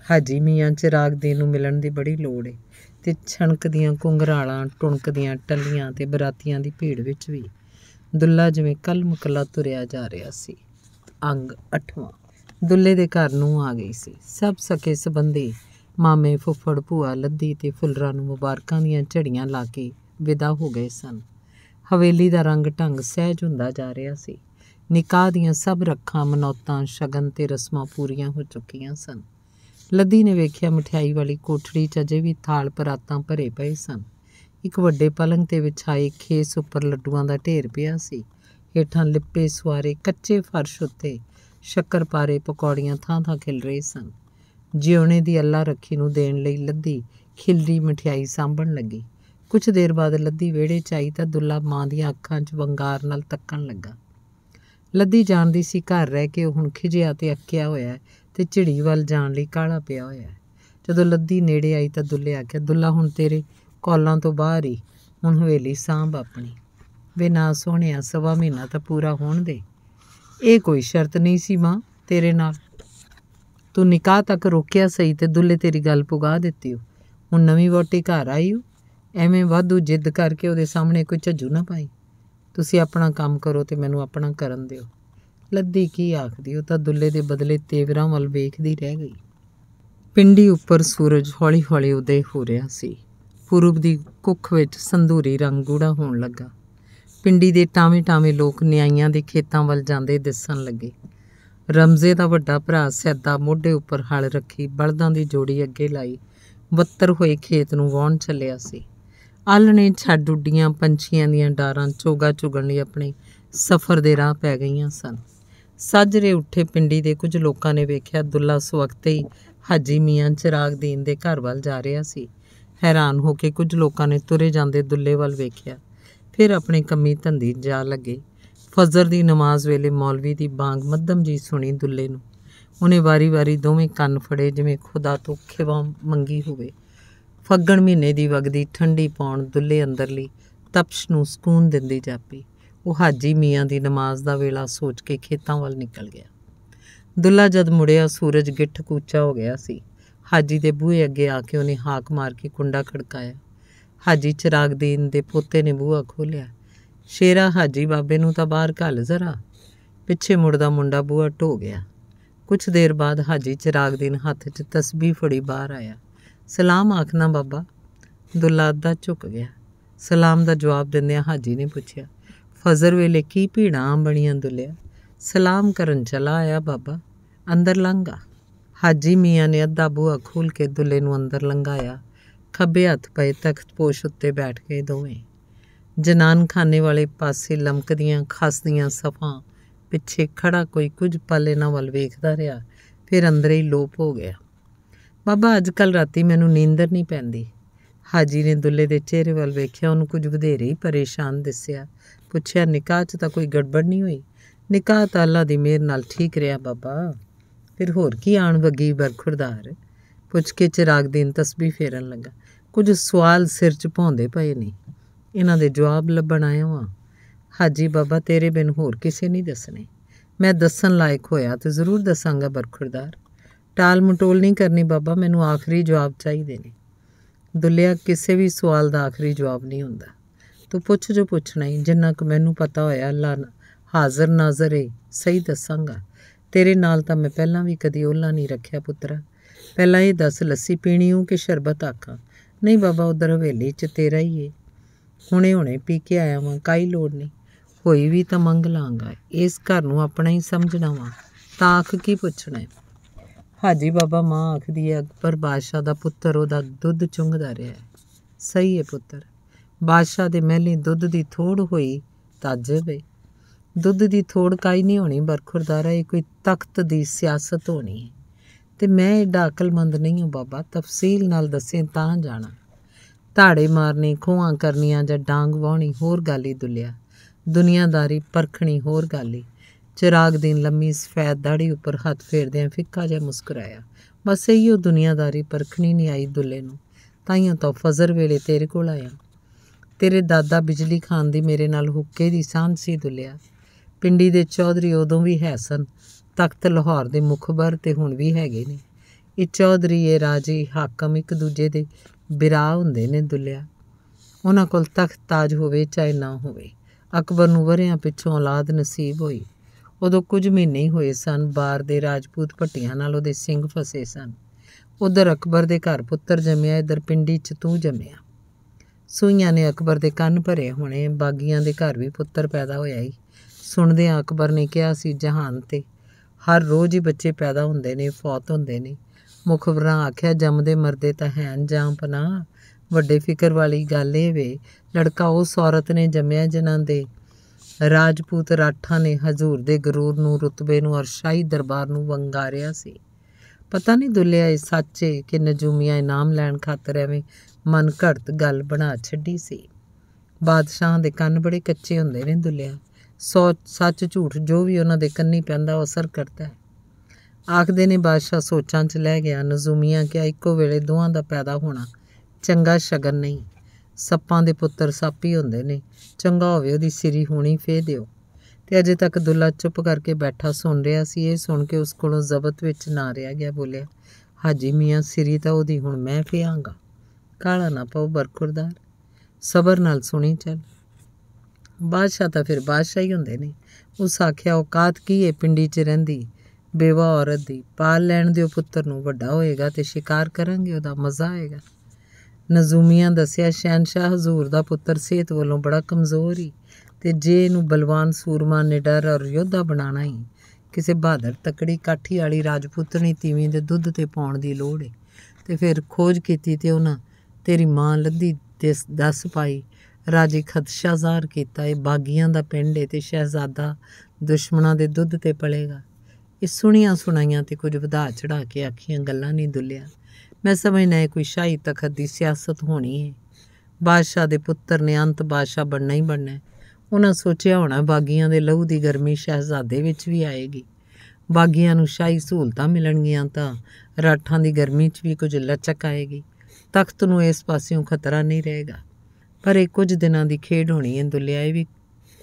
ਹਾਜੀ ਮੀਆਂ ਰਾਗ ਦੇ ਨੂੰ ਮਿਲਣ ਦੀ ਬੜੀ ਲੋੜ ਏ ਤੇ ਛਣਕਦੀਆਂ ਕੁੰਗਰਾਲਾਂ ਟੁਣਕਦੀਆਂ ਟੱਲੀਆਂ ਤੇ ਬਰਾਤੀਆਂ ਦੀ ਭੀੜ ਵਿੱਚ ਵੀ ਦੁੱਲਾ ਜਿਵੇਂ ਕਲ ਮੁਕਲਾ ਤੁਰਿਆ ਜਾ ਰਿਹਾ ਸੀ ਅੰਗ 8ਵਾਂ ਦੁੱਲੇ ਦੇ ਘਰ ਨੂੰ ਆ ਗਈ ਸੀ ਸਭ ਸਕੇ ਸਬੰਧੀ ਮਾਮੇ ਫੁੱਫੜ ਭੂਆ ਲੱਦੀ ਤੇ ਫੁੱਲਰਾ ਨੂੰ ਮੁਬਾਰਕਾਂ ਦੀਆਂ ਝੜੀਆਂ ਲਾ ਕੇ ਵਿਦਾ ਹੋ ਗਏ ਸਨ ਹਵੇਲੀ ਦਾ ਰੰਗ ਢੰਗ ਸਹਿਜ ਹੁੰਦਾ ਜਾ ਰਿਹਾ ਸੀ ਨਿਕਾਹ ਦੀਆਂ ਸਭ ਰੱਖਾਂ ਮਨੌਤਾਂ ਸ਼ਗਨ ਤੇ ਰਸਮਾਂ ਪੂਰੀਆਂ ਹੋ ਚੁੱਕੀਆਂ ਸਨ ਲੱਦੀ ਨੇ ਵੇਖਿਆ ਮਠਿਆਈ ਵਾਲੀ ਕੋਠੜੀ 'ਚ ਅਜੇ ਵੀ ਥਾਲ ਪਰਾਤਾਂ ਭਰੇ ਪਏ ਸਨ ਇੱਕ ਵੱਡੇ ਪਲੰਗ ਤੇ ਵਿਛਾਈ ਖੇਸ ਉੱਪਰ ਲੱਡੂਆਂ ਦਾ ਢੇਰ ਪਿਆ ਸੀ ਹੇਠਾਂ ਲਿੱਪੇ ਸਵਾਰੇ ਕੱਚੇ ਫਰਸ਼ ਉੱਤੇ ਸ਼ੱਕਰਪਾਰੇ ਪਕੌੜੀਆਂ ਥਾਂ-ਥਾਂ ਖਿਲ ਰਹੇ ਸਨ ਜਿਉਣੇ ਦੀ ਅੱਲਾ ਰੱਖੀ ਨੂੰ ਦੇਣ ਲਈ ਲੱਦੀ ਖਿਲਰੀ ਮਠਿਆਈ ਸਾਂਭਣ ਲੱਗੀ ਕੁਝ ਦੇਰ ਬਾਅਦ ਲੱਦੀ ਵਿਹੜੇ 'ਚ ਆਈ ਤਾਂ ਦੁੱਲਾ ਮਾਂ ਦੀਆਂ ਅੱਖਾਂ 'ਚ ਵੰਗਾਰ ਨਾਲ ਤੱਕਣ ਲੱਗਾ ਲੱਦੀ ਜਾਣਦੀ ਸੀ ਘਰ ਰਹਿ ਕੇ ਹੁਣ ਖਿਜਿਆ ਤੇ ਅੱਕਿਆ ਹੋਇਆ ਤੇ ਝਿੜੀ ਵੱਲ ਜਾਣ ਲਈ ਕਾਲਾ ਪਿਆ ਹੋਇਆ ਜਦੋਂ ਲੱਦੀ ਨੇੜੇ ਆਈ ਤਾਂ ਦੁੱਲੇ ਆਖਿਆ ਦੁੱਲਾ ਹੁਣ ਤੇਰੇ ਕੋਲਾਂ ਤੋਂ ਬਾਹਰ ਹੀ ਹੁਣ ਹਵੇਲੀ ਸਾਂਭ ਆਪਣੀ ਵੇ ਨਾ ਸੋਹਣਿਆ ਸਵਾ ਮਹੀਨਾ ਤਾਂ ਪੂਰਾ ਹੋਣ ਦੇ ਇਹ ਕੋਈ ਸ਼ਰਤ ਨਹੀਂ ਸੀ ਮਾਂ ਤੇਰੇ ਨਾਲ ਤੂੰ ਨਿਕਾਹ ਤੱਕ ਰੋਕਿਆ ਸਹੀ ਤੇ ਦੁੱਲੇ ਤੇਰੀ ਗੱਲ ਪੁਗਾ ਦਿੱਤੀ ਹੁਣ ਨਵੀਂ ਵੋਟੀ ਘਰ ਆਈ ਹੋ ਐਵੇਂ ਵਾਧੂ ਜਿੱਦ ਕਰਕੇ ਉਹਦੇ ਸਾਹਮਣੇ ਕੋਈ ਝੱਜੂ ਨਾ ਪਾਈ ਤੁਸੀਂ ਆਪਣਾ ਕੰਮ ਕਰੋ ਤੇ ਮੈਨੂੰ ਆਪਣਾ ਕਰਨ ਦਿਓ ਲੱਦੀ ਕੀ ਆਖਦੀ ਉਹ ਤਾਂ ਦੁੱਲੇ ਦੇ ਬਦਲੇ ਤੇਵਰਾਂ ਵੱਲ ਵੇਖਦੀ ਰਹਿ ਗਈ ਪਿੰਡੀ ਉੱਪਰ ਸੂਰਜ ਹੌਲੀ-ਹੌਲੀ ਉਦੇ ਹੋ ਰਿਹਾ ਸੀ ਪੂਰਬ ਦੀ ਕੁੱਖ ਵਿੱਚ ਸੰਧੂਰੀ ਰੰਗ ਗੂੜਾ ਹੋਣ ਲੱਗਾ ਪਿੰਡੀ ਦੇ ਟਾਵੇਂ-ਟਾਵੇਂ ਲੋਕ ਨਿਆਈਆਂ ਦੇ ਖੇਤਾਂ ਵੱਲ ਜਾਂਦੇ ਦਿਸਣ ਲੱਗੇ ਰਮਜ਼ੇ ਦਾ ਵੱਡਾ ਭਰਾ ਸੈਦਾ ਮੋਢੇ ਉੱਪਰ ਹਲ ਰੱਖੀ ਬਲਦਾਂ ਦੀ ਜੋੜੀ ਅੱਗੇ ਲਾਈ ਵੱਤਰ ਹੋਏ ਖੇਤ ਨੂੰ ਵਾਹਣ ਚੱਲਿਆ ਸੀ ਆਲਣੇ ਛੱਡ ਉੱਡੀਆਂ ਪੰਛੀਆਂ ਦੀਆਂ ਡਾਰਾਂ ਚੋਗਾ ਚੁਗਣ ਲਈ ਆਪਣੇ ਸਫ਼ਰ ਦੇ ਰਾਹ ਪੈ ਗਈਆਂ ਸਨ ਸਾਜਰੇ ਉੱਠੇ ਪਿੰਡੀ ਦੇ ਕੁਝ ਲੋਕਾਂ ਨੇ ਵੇਖਿਆ ਦੁੱਲਾ ਸੁਵਕਤੇ ਹੀ ਹਾਜੀ ਮੀਆਂ ਚਿਰਾਗ ਦੀਨ ਦੇ ਘਰ ਵੱਲ ਜਾ ਰਿਹਾ ਸੀ ਹੈਰਾਨ ਹੋ ਕੇ ਕੁਝ ਲੋਕਾਂ ਨੇ ਤੁਰੇ ਜਾਂਦੇ ਦੁੱਲੇ ਵੱਲ ਵੇਖਿਆ ਫਿਰ ਆਪਣੇ ਕੰਮੀ ਧੰਦੀ ਜਾ ਲੱਗੇ ਫਜ਼ਰ ਦੀ ਨਮਾਜ਼ ਵੇਲੇ ਮੌਲਵੀ ਦੀ ਬਾਗ ਮੱਧਮ ਜੀ ਸੁਣੀ ਦੁੱਲੇ ਨੂੰ ਉਹਨੇ ਵਾਰੀ-ਵਾਰੀ ਦੋਵੇਂ ਕੰਨ ਫੜੇ ਜਿਵੇਂ ਖੁਦਾ ਤੋਂ ਖਿਵਾ ਮੰਗੀ ਹੋਵੇ ਫੱਗਣ ਮਹੀਨੇ ਦੀ ਵਗਦੀ ਠੰਡੀ ਪੌਣ ਦੁੱਲੇ ਅੰਦਰਲੀ ਤਪਸ਼ ਨੂੰ ਸਕੂਨ ਦਿੰਦੀ ਜਾਪੀ ਉਹ ਹਾਜੀ ਮੀਆਂ ਦੀ ਨਮਾਜ਼ ਦਾ ਵੇਲਾ ਸੋਚ ਕੇ ਖੇਤਾਂ ਵੱਲ ਨਿਕਲ ਗਿਆ ਦੁੱਲਾ ਜਦ ਮੁੜਿਆ ਸੂਰਜ ਗਿੱਠ ਕੂਚਾ ਹੋ ਗਿਆ ਸੀ ਹਾਜੀ ਦੇ ਬੂਹੇ ਅੱਗੇ ਆ ਕੇ ਉਹਨੇ ਹਾਕ ਮਾਰ ਕੇ ਕੁੰਡਾ ਖੜਕਾਇਆ ਹਾਜੀ ਚਿਰਾਗਦੀਨ ਦੇ ਪੋਤੇ ਨੇ ਬੂਹਾ ਖੋਲਿਆ ਸ਼ੇਰਾ ਹਾਜੀ ਬਾਬੇ ਨੂੰ ਤਾਂ ਬਾਹਰ ਘੱਲ ਜ਼ਰਾ ਪਿੱਛੇ ਮੁੜਦਾ ਮੁੰਡਾ ਬੂਹਾ ਢੋ ਗਿਆ ਕੁਝ ਦੇਰ ਬਾਅਦ ਹਾਜੀ ਚਿਰਾਗਦੀਨ ਹੱਥ 'ਚ ਤਸਬੀਹ ਫੜੀ ਬਾਹਰ ਆਇਆ ਸਲਾਮ ਆਖਣਾ ਬਾਬਾ ਦੁਲਾਦਾ ਝੁਕ ਗਿਆ ਸਲਾਮ ਦਾ ਜਵਾਬ ਦਿੰਦਿਆਂ ਹਾਜੀ ਨੇ ਪੁੱਛਿਆ ਫਜ਼ਰ ਵੇਲੇ ਕੀ ਭੀੜਾਂ ਬਣੀਆਂ ਦੁਲਿਆ ਸਲਾਮ ਕਰਨ ਚਲਾ ਆਇਆ ਬਾਬਾ ਅੰਦਰ ਲੰਘਾ ਹਾਜੀ ਮੀਆਂ ਨੇ ਅੱਧਾ ਬੂਹਾ ਖੋਲ ਕੇ ਦੁੱਲੇ ਨੂੰ ਅੰਦਰ ਲੰਘਾਇਆ ਖੱਬੇ ਹੱਥ ਪਏ ਤਖਤ ਪੋਸ਼ ਉੱਤੇ ਬੈਠ ਕੇ ਦੋਵੇਂ ਜਨਾਨ ਖਾਨੇ ਵਾਲੇ ਪਾਸੇ ਲਮਕਦੀਆਂ ਖਸਦੀਆਂ ਸਫਾਂ ਪਿੱਛੇ ਖੜਾ ਕੋਈ ਕੁਝ ਪਲ ਇਹਨਾਂ ਵੱਲ ਵੇਖਦਾ ਰਿਹਾ ਫਿਰ ਅੰਦਰੇ ਹੀ ਲੋਪ ਹੋ ਗਿਆ ਬਾਬਾ ਅੱਜ ਕੱਲ ਰਾਤੀ ਮੈਨੂੰ ਨੀਂਦਰ ਨਹੀਂ ਪੈਂਦੀ ਹਾਜੀ ਨੇ ਦੁੱਲੇ ਦੇ ਚਿਹਰੇ ਵੱਲ ਵੇਖਿਆ ਉਹਨੂੰ ਕੁਝ ਵਧੇਰੇ ਹੀ ਪਰੇਸ਼ਾਨ ਦਿਸਿਆ ਪੁੱਛਿਆ ਨਿਕਾਹ 'ਚ ਤਾਂ ਕੋਈ ਗੜਬੜ ਨਹੀਂ ਹੋਈ ਨਿਕਾਹ ਤਾਂ ਅੱਲਾ ਦੀ ਮਿਹਰ ਨਾਲ ਠੀਕ ਰਿਹਾ ਬਾਬਾ ਫਿਰ ਹੋਰ ਕੀ ਆਣ ਵਗੀ ਬਰਖੁਰਦਾਰ ਪੁੱਛ ਕੇ ਚਿਰਾਗ ਦੀਨ ਤਸਬੀਹ ਫੇਰਨ ਲੱਗਾ ਕੁਝ ਸਵਾਲ ਸਿਰ 'ਚ ਭੌਂਦੇ ਪਏ ਨੇ ਇਹਨਾਂ ਦੇ ਜਵਾਬ ਲੱਭਣ ਆਇਆ ਹਾਂ ਹਾਜੀ ਬਾਬਾ ਤੇਰੇ ਬਿਨ ਹੋਰ ਕਿਸੇ ਨਹੀਂ ਦੱਸਣੇ ਮੈਂ ਦੱਸਣ ਲਾਇਕ ਹੋਇਆ ਤੇ ਜ਼ਰੂਰ ਦੱਸਾਂਗਾ ਬਰਖੁਰਦਾਰ ਟਾਲ ਮਟੋਲ ਨਹੀਂ ਕਰਨੀ ਬਾਬਾ ਮੈਨੂੰ ਆਖਰੀ ਜਵਾਬ ਚਾਹੀਦੇ ਨੇ ਦੁੱਲਿਆ ਕਿਸੇ ਵੀ ਸਵਾਲ ਦਾ ਆਖਰੀ ਜਵਾਬ ਨਹੀਂ ਹੁੰਦਾ ਤੂੰ ਪੁੱਛ ਜੋ ਪੁੱਛਣਾ ਹੈ ਜਿੰਨਾ ਕੁ ਮੈਨੂੰ ਪਤਾ ਹੋਇਆ ਅੱਲਾ ਹਾਜ਼ਰ ਨਾਜ਼ਰ ਏ ਸਹੀ ਦੱਸਾਂਗਾ ਤੇਰੇ ਨਾਲ ਤਾਂ ਮੈਂ ਪਹਿਲਾਂ ਵੀ ਕਦੀ ਉਹਲਾ ਨਹੀਂ ਰੱਖਿਆ ਪੁੱਤਰਾ ਪਹਿਲਾਂ ਇਹ ਦੱਸ ਲੱਸੀ ਪੀਣੀ ਹੂੰ ਕਿ ਸ਼ਰਬਤ ਆਖਾਂ ਨਹੀਂ ਬਾਬਾ ਉਧਰ ਹਵੇਲੀ 'ਚ ਤੇਰਾ ਹੀ ਏ ਹੁਣੇ ਹੁਣੇ ਪੀ ਕੇ ਆਇਆ ਵਾਂ ਕਾਈ ਲੋੜ ਨਹੀਂ ਹੋਈ ਵੀ ਤਾਂ ਮੰਗ ਲਾਂਗਾ ਇਸ ਘਰ ਨੂੰ ਆਪਣਾ ਹੀ ਸਮਝਣਾ ਵਾਂ ਤਾਂ ਆਖ ਕੀ ਪੁੱਛਣਾ ਹੈ ਹਾਜੀ ਬਾਬਾ ਮਾਂ ਆਖਦੀ ਹੈ ਅਕਬਰ ਬਾਦਸ਼ਾਹ ਦਾ ਪੁੱਤਰ ਉਹਦਾ ਦੁੱਧ ਚੁੰਗਦਾ ਰਿਹਾ ਸਹੀ ਹੈ ਪੁੱਤਰ ਬਾਦਸ਼ਾਹ ਦੇ ਮਹਿਲੇ ਦੁੱਧ ਦੀ ਥੋੜ ਹੋਈ ਤਾਜਬ ਹੈ ਦੁੱਧ ਦੀ ਥੋੜ ਕਾਈ ਨਹੀਂ ਹੋਣੀ ਬਰਖੁਰਦਾਰਾ ਇਹ ਕੋਈ ਤਖਤ ਦੀ ਸਿਆਸਤ ਹੋਣੀ ਹੈ ਤੇ ਮੈਂ ਏਡਾ ਅਕਲਮੰਦ ਨਹੀਂ ਹਾਂ ਬਾਬਾ ਤਫਸੀਲ ਨਾਲ ਦੱਸੇ ਤਾਂ ਜਾਣਾ ਧਾੜੇ ਮਾਰਨੇ ਖੋਹਾਂ ਕਰਨੀਆਂ ਜਾਂ ਡਾਂਗ ਵਾਉਣੀ ਹੋਰ ਗੱਲ ਹੀ ਦੁਲਿਆ ਦੁਨੀਆਦਾਰੀ ਪਰਖਣੀ ਹੋਰ ਗੱਲ ਹੀ ਚਿਰਾਗ ਦੀਨ ਲੰਮੀ ਸਫੈਦ ਦਾੜੀ ਉੱਪਰ ਹੱਥ ਫੇਰਦਿਆਂ ਫਿੱਕਾ ਜਿਹਾ ਮੁਸਕਰਾਇਆ ਬਸ ਇਹੀ ਉਹ ਦੁਨੀਆਦਾਰੀ ਪਰਖਣੀ ਨਹੀਂ ਆਈ ਦੁੱਲੇ ਨੂੰ ਤਾਈਆਂ ਤਾਂ ਫਜ਼ਰ ਵੇਲੇ ਤੇਰੇ ਕੋਲ ਆਇਆ ਤੇਰੇ ਦਾਦਾ ਬਿਜਲੀ ਖਾਨ ਦੀ ਮੇਰੇ ਨਾਲ ਹੁੱਕੇ ਦੀ ਸਾਂਝ ਸੀ ਦੁੱਲਿਆ ਪਿੰਡੀ ਦੇ ਚੌਧਰੀ ਉਦੋਂ ਵੀ ਹੈ ਸਨ ਤਖਤ ਲਾਹੌਰ ਦੇ ਮੁਖਬਰ ਤੇ ਹੁਣ ਵੀ ਹੈਗੇ ਨੇ ਇਹ ਚੌਧਰੀ ਇਹ ਰਾਜੀ ਹਾਕਮ ਇੱਕ ਦੂਜੇ ਦੇ ਬਿਰਾ ਹੁੰਦੇ ਨੇ ਦੁੱਲਿਆ ਉਹਨਾਂ ਕੋਲ ਤਖਤ ਤਾਜ ਹੋਵੇ ਚਾਹੇ ਨਾ ਹੋਵੇ ਅਕਬਰ ਨੂੰ ਵਰਿਆਂ ਪਿੱਛੋਂ ਔਲਾਦ ਨਸੀਬ ਹੋਈ ਉਦੋਂ ਕੁਝ ਮਹੀਨੇ ਹੀ ਹੋਏ ਸਨ ਬਾਰ ਦੇ ਰਾਜਪੂਤ ਭੱਟੀਆਂ ਨਾਲ ਉਹਦੇ ਸਿੰਘ ਫਸੇ ਸਨ ਉਧਰ ਅਕਬਰ ਦੇ ਘਰ ਪੁੱਤਰ ਜੰਮਿਆ ਇਧਰ ਪਿੰਡੀ ਚ ਤੂੰ ਜੰਮਿਆ ਸੂਈਆਂ ਨੇ ਅਕਬਰ ਦੇ ਕੰਨ ਭਰੇ ਹੋਣੇ ਬਾਗੀਆਂ ਦੇ ਘਰ ਵੀ ਪੁੱਤਰ ਪੈਦਾ ਹੋਇਆ ਹੀ ਸੁਣਦੇ ਆ ਅਕਬਰ ਨੇ ਕਿਹਾ ਸੀ ਜਹਾਨ ਤੇ ਹਰ ਰੋਜ਼ ਹੀ ਬੱਚੇ ਪੈਦਾ ਹੁੰਦੇ ਨੇ ਫੌਤ ਹੁੰਦੇ ਨੇ ਮੁਖਬਰਾਂ ਆਖਿਆ ਜੰਮਦੇ ਮਰਦੇ ਤਾਂ ਹੈਨ ਜਾਂ ਪਨਾ ਵੱਡੇ ਫਿਕਰ ਵਾਲੀ ਗੱਲ ਏ ਵੇ ਲੜਕਾ ਉਹ ਸੌਰਤ ਨੇ ਜੰਮਿਆ ਜਿਨ੍ਹਾਂ ਦੇ ਰਾਜਪੂਤ ਰਾਠਾਂ ਨੇ ਹਜ਼ੂਰ ਦੇ ਗਰੂਰ ਨੂੰ ਰਤਬੇ ਨੂੰ ਅਰਸ਼ਾਈ ਦਰਬਾਰ ਨੂੰ ਵੰਗਾਰਿਆ ਸੀ ਪਤਾ ਨਹੀਂ ਦੁੱਲਿਆ ਇਹ ਸੱਚੇ ਕਿ ਨਜੂਮੀਆਂ ਇਨਾਮ ਲੈਣ ਖਾਤਰ ਐਵੇਂ ਮਨ ਘੜਤ ਗੱਲ ਬਣਾ ਛੱਡੀ ਸੀ ਬਾਦਸ਼ਾਹ ਦੇ ਕੰਨ ਬੜੇ ਕੱਚੇ ਹੁੰਦੇ ਨੇ ਦੁੱਲਿਆ ਸੋ ਸੱਚ ਝੂਠ ਜੋ ਵੀ ਉਹਨਾਂ ਦੇ ਕੰਨੀ ਪੈਂਦਾ ਉਹ ਅਸਰ ਕਰਦਾ ਆਖਦੇ ਨੇ ਬਾਦਸ਼ਾਹ ਸੋਚਾਂ 'ਚ ਲੈ ਗਿਆ ਨਜ਼ੂਮੀਆਂ ਕਿ ਇੱਕੋ ਵੇਲੇ ਦੋਹਾਂ ਦਾ ਪੈਦਾ ਹੋਣਾ ਚੰਗਾ ਸ਼ਗਨ ਨਹੀਂ ਸੱਪਾਂ ਦੇ ਪੁੱਤਰ ਸੱਪ ਹੀ ਹੁੰਦੇ ਨੇ ਚੰਗਾ ਹੋਵੇ ਉਹਦੀ ਸਿਰੀ ਹੋਣੀ ਫੇ ਦਿਓ ਤੇ ਅਜੇ ਤੱਕ ਦੁੱਲਾ ਚੁੱਪ ਕਰਕੇ ਬੈਠਾ ਸੁਣ ਰਿਹਾ ਸੀ ਇਹ ਸੁਣ ਕੇ ਉਸ ਕੋਲੋਂ ਜ਼ਬਤ ਵਿੱਚ ਨਾ ਰਿਆ ਗਿਆ ਬੋਲਿਆ ਹਾਜੀ ਮੀਆਂ ਸਿਰੀ ਤਾਂ ਉਹਦੀ ਹੁਣ ਮੈਂ ਫਿਆਂਗਾ ਕਾਲਾ ਨਾ ਪਾਉ ਬਰਖੁਰਦਾਰ ਸਬਰ ਨਾਲ ਸੁਣੀ ਚੱਲ ਬਾਦਸ਼ਾਹ ਤਾਂ ਫਿਰ ਬਾਦਸ਼ਾਹ ਹੀ ਹੁੰਦੇ ਨੇ ਉਸ ਆਖਿਆ ਔਕਾਤ ਕੀ ਏ ਪਿੰਡੀ 'ਚ ਰਹਿੰਦੀ ਬੇਵਾ ਔਰਤ ਦੀ ਪਾਲ ਲੈਣ ਦਿਓ ਪੁੱਤਰ ਨੂੰ ਵੱਡਾ ਹੋਏਗਾ ਤੇ ਸ਼ਿਕਾਰ ਕਰਾਂਗੇ ਉਹਦਾ ਮਜ਼ਾ ਆਏਗਾ ਨਜ਼ੂਮੀਆਂ ਦੱਸਿਆ ਸ਼ਹਿਨशाह ਹਜ਼ੂਰ ਦਾ ਪੁੱਤਰ ਸਿਹਤ ਵੱਲੋਂ ਬੜਾ ਕਮਜ਼ੋਰ ਹੀ ਤੇ ਜੇ ਇਹਨੂੰ ਬਲਵਾਨ ਸੂਰਮਾ ਨਿਡਰ ਔਰ ਯੋਧਾ ਬਣਾਣਾ ਹੀ ਕਿਸੇ ਬਹਾਦਰ ਤਕੜੀ ਕਾਠੀ ਵਾਲੀ ਰਾਜਪੂਤਣੀ ਤੀਵੀਂ ਦੇ ਦੁੱਧ ਤੇ ਪਾਉਣ ਦੀ ਲੋੜ ਹੈ ਤੇ ਫਿਰ ਖੋਜ ਕੀਤੀ ਤੇ ਉਹਨਾਂ ਤੇਰੀ ਮਾਂ ਲੱਦੀ ਦੱਸ ਪਾਈ ਰਾਜੇ ਖਦਸ਼ਾ ਕੀਤਾ ਇਹ ਬਾਗੀਆਂ ਦਾ ਪਿੰਡ ਹੈ ਤੇ ਸ਼ਹਿਜ਼ਾਦਾ ਦੁਸ਼ਮਣਾਂ ਦੇ ਦੁੱਧ ਤੇ ਪਲੇਗਾ ਇਹ ਸੁਣੀਆਂ ਸੁਣਾਈਆਂ ਤੇ ਕੁਝ ਵਧਾ ਚੜਾ ਕੇ ਆਖੀਆਂ ਗੱਲਾਂ ਨਹੀਂ ਦੁੱਲਿਆ ਮੈਂ ਸਮਝਣਾ ਹੈ ਕੋਈ ਸ਼ਾਹੀ ਤਖਤ ਦੀ ਸਿਆਸਤ ਹੋਣੀ ਹੈ ਬਾਦਸ਼ਾਹ ਦੇ ਪੁੱਤਰ ਨੇ ਅੰਤ ਬਾਦਸ਼ਾਹ ਬਣਨਾ ਹੀ ਬਣਨਾ ਹੈ ਉਹਨਾਂ ਸੋਚਿਆ ਹੋਣਾ ਬਾਗੀਆਂ ਦੇ ਲਹੂ ਦੀ ਗਰਮੀ ਸ਼ਹਿਜ਼ਾਦੇ ਵਿੱਚ ਵੀ ਆਏਗੀ ਬਾਗੀਆਂ ਨੂੰ ਸ਼ਾਹੀ ਸਹੂਲਤਾਂ ਮਿਲਣਗੀਆਂ ਤਾਂ ਰਾਠਾਂ ਦੀ ਗਰਮੀ 'ਚ ਵੀ ਕੁਝ ਲਚਕ ਆਏਗੀ ਤਖਤ ਨੂੰ ਇਸ ਪਾਸਿਓਂ ਖਤਰਾ ਨਹੀਂ ਰਹੇਗਾ ਪਰ ਇਹ ਕੁਝ ਦਿਨਾਂ ਦੀ ਖੇਡ ਹੋਣੀ ਹੈ ਦੁਲਿਆ ਇਹ ਵੀ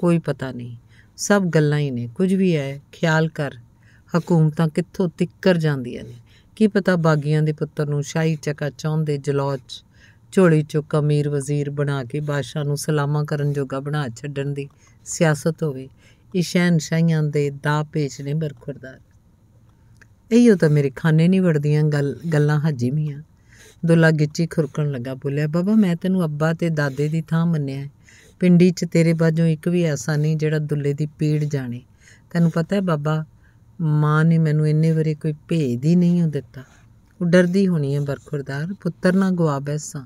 ਕੋਈ ਪਤਾ ਨਹੀਂ ਸਭ ਗੱਲਾਂ ਹੀ ਨੇ ਕੁਝ ਵੀ ਹੈ ਖਿਆਲ ਕਰ ਹਕੂਮਤਾਂ ਕਿੱਥੋਂ ਤਿੱਕਰ ਜਾਂਦੀਆਂ ਨੇ ਕੀ ਪਤਾ ਬਾਗੀਆਂ ਦੇ ਪੁੱਤਰ ਨੂੰ ਸ਼ਾਹੀ ਚੱਕਾ ਚਾਹੁੰਦੇ ਜਲੌਚ ਝੋਲੀ ਚੋਂ ਕਮੀਰ ਵਜ਼ੀਰ ਬਣਾ ਕੇ ਬਾਦਸ਼ਾਹ ਨੂੰ ਸਲਾਮਾਂ ਕਰਨ ਜੋਗਾ ਬਣਾ ਛੱਡਣ ਦੀ ਸਿਆਸਤ ਹੋਵੇ ਇਹ ਸ਼ਹਿਨਸ਼ਾਹੀਆਂ ਦੇ ਦਾ ਪੇਚ ਨੇ ਬਰਖੁਰਦਾਰ ਇਹੋ ਤਾਂ ਮੇਰੇ ਖਾਨੇ ਨਹੀਂ ਵੜਦੀਆਂ ਗੱਲ ਗੱਲਾਂ ਹਾਜੀ ਮੀਆਂ ਦੁੱਲਾ ਗਿੱਚੀ ਖੁਰਕਣ ਲੱਗਾ ਬੋਲਿਆ ਬਾਬਾ ਮੈਂ ਤੈਨੂੰ ਅੱਬਾ ਤੇ ਦਾਦੇ ਦੀ ਥਾਂ ਮੰਨਿਆ ਪਿੰਡੀ 'ਚ ਤੇਰੇ ਬਾਝੋਂ ਇੱਕ ਵੀ ਐਸਾ ਨਹੀਂ ਜਿਹੜਾ ਦੁੱਲੇ ਦੀ ਪੀੜ ਜਾਣੇ ਤੈਨੂੰ ਪਤਾ ਹੈ ਬਾਬਾ ਮਾਂ ਨੇ ਮੈਨੂੰ ਇੰਨੇ ਵਾਰੀ ਕੋਈ ਭੇਜ ਹੀ ਨਹੀਂ ਉਹ ਦਿੱਤਾ ਉਹ ਡਰਦੀ ਹੋਣੀ ਹੈ ਬਰਖੁਰਦਾਰ ਪੁੱਤਰ ਨਾ ਗਵਾ ਬੈਸਾਂ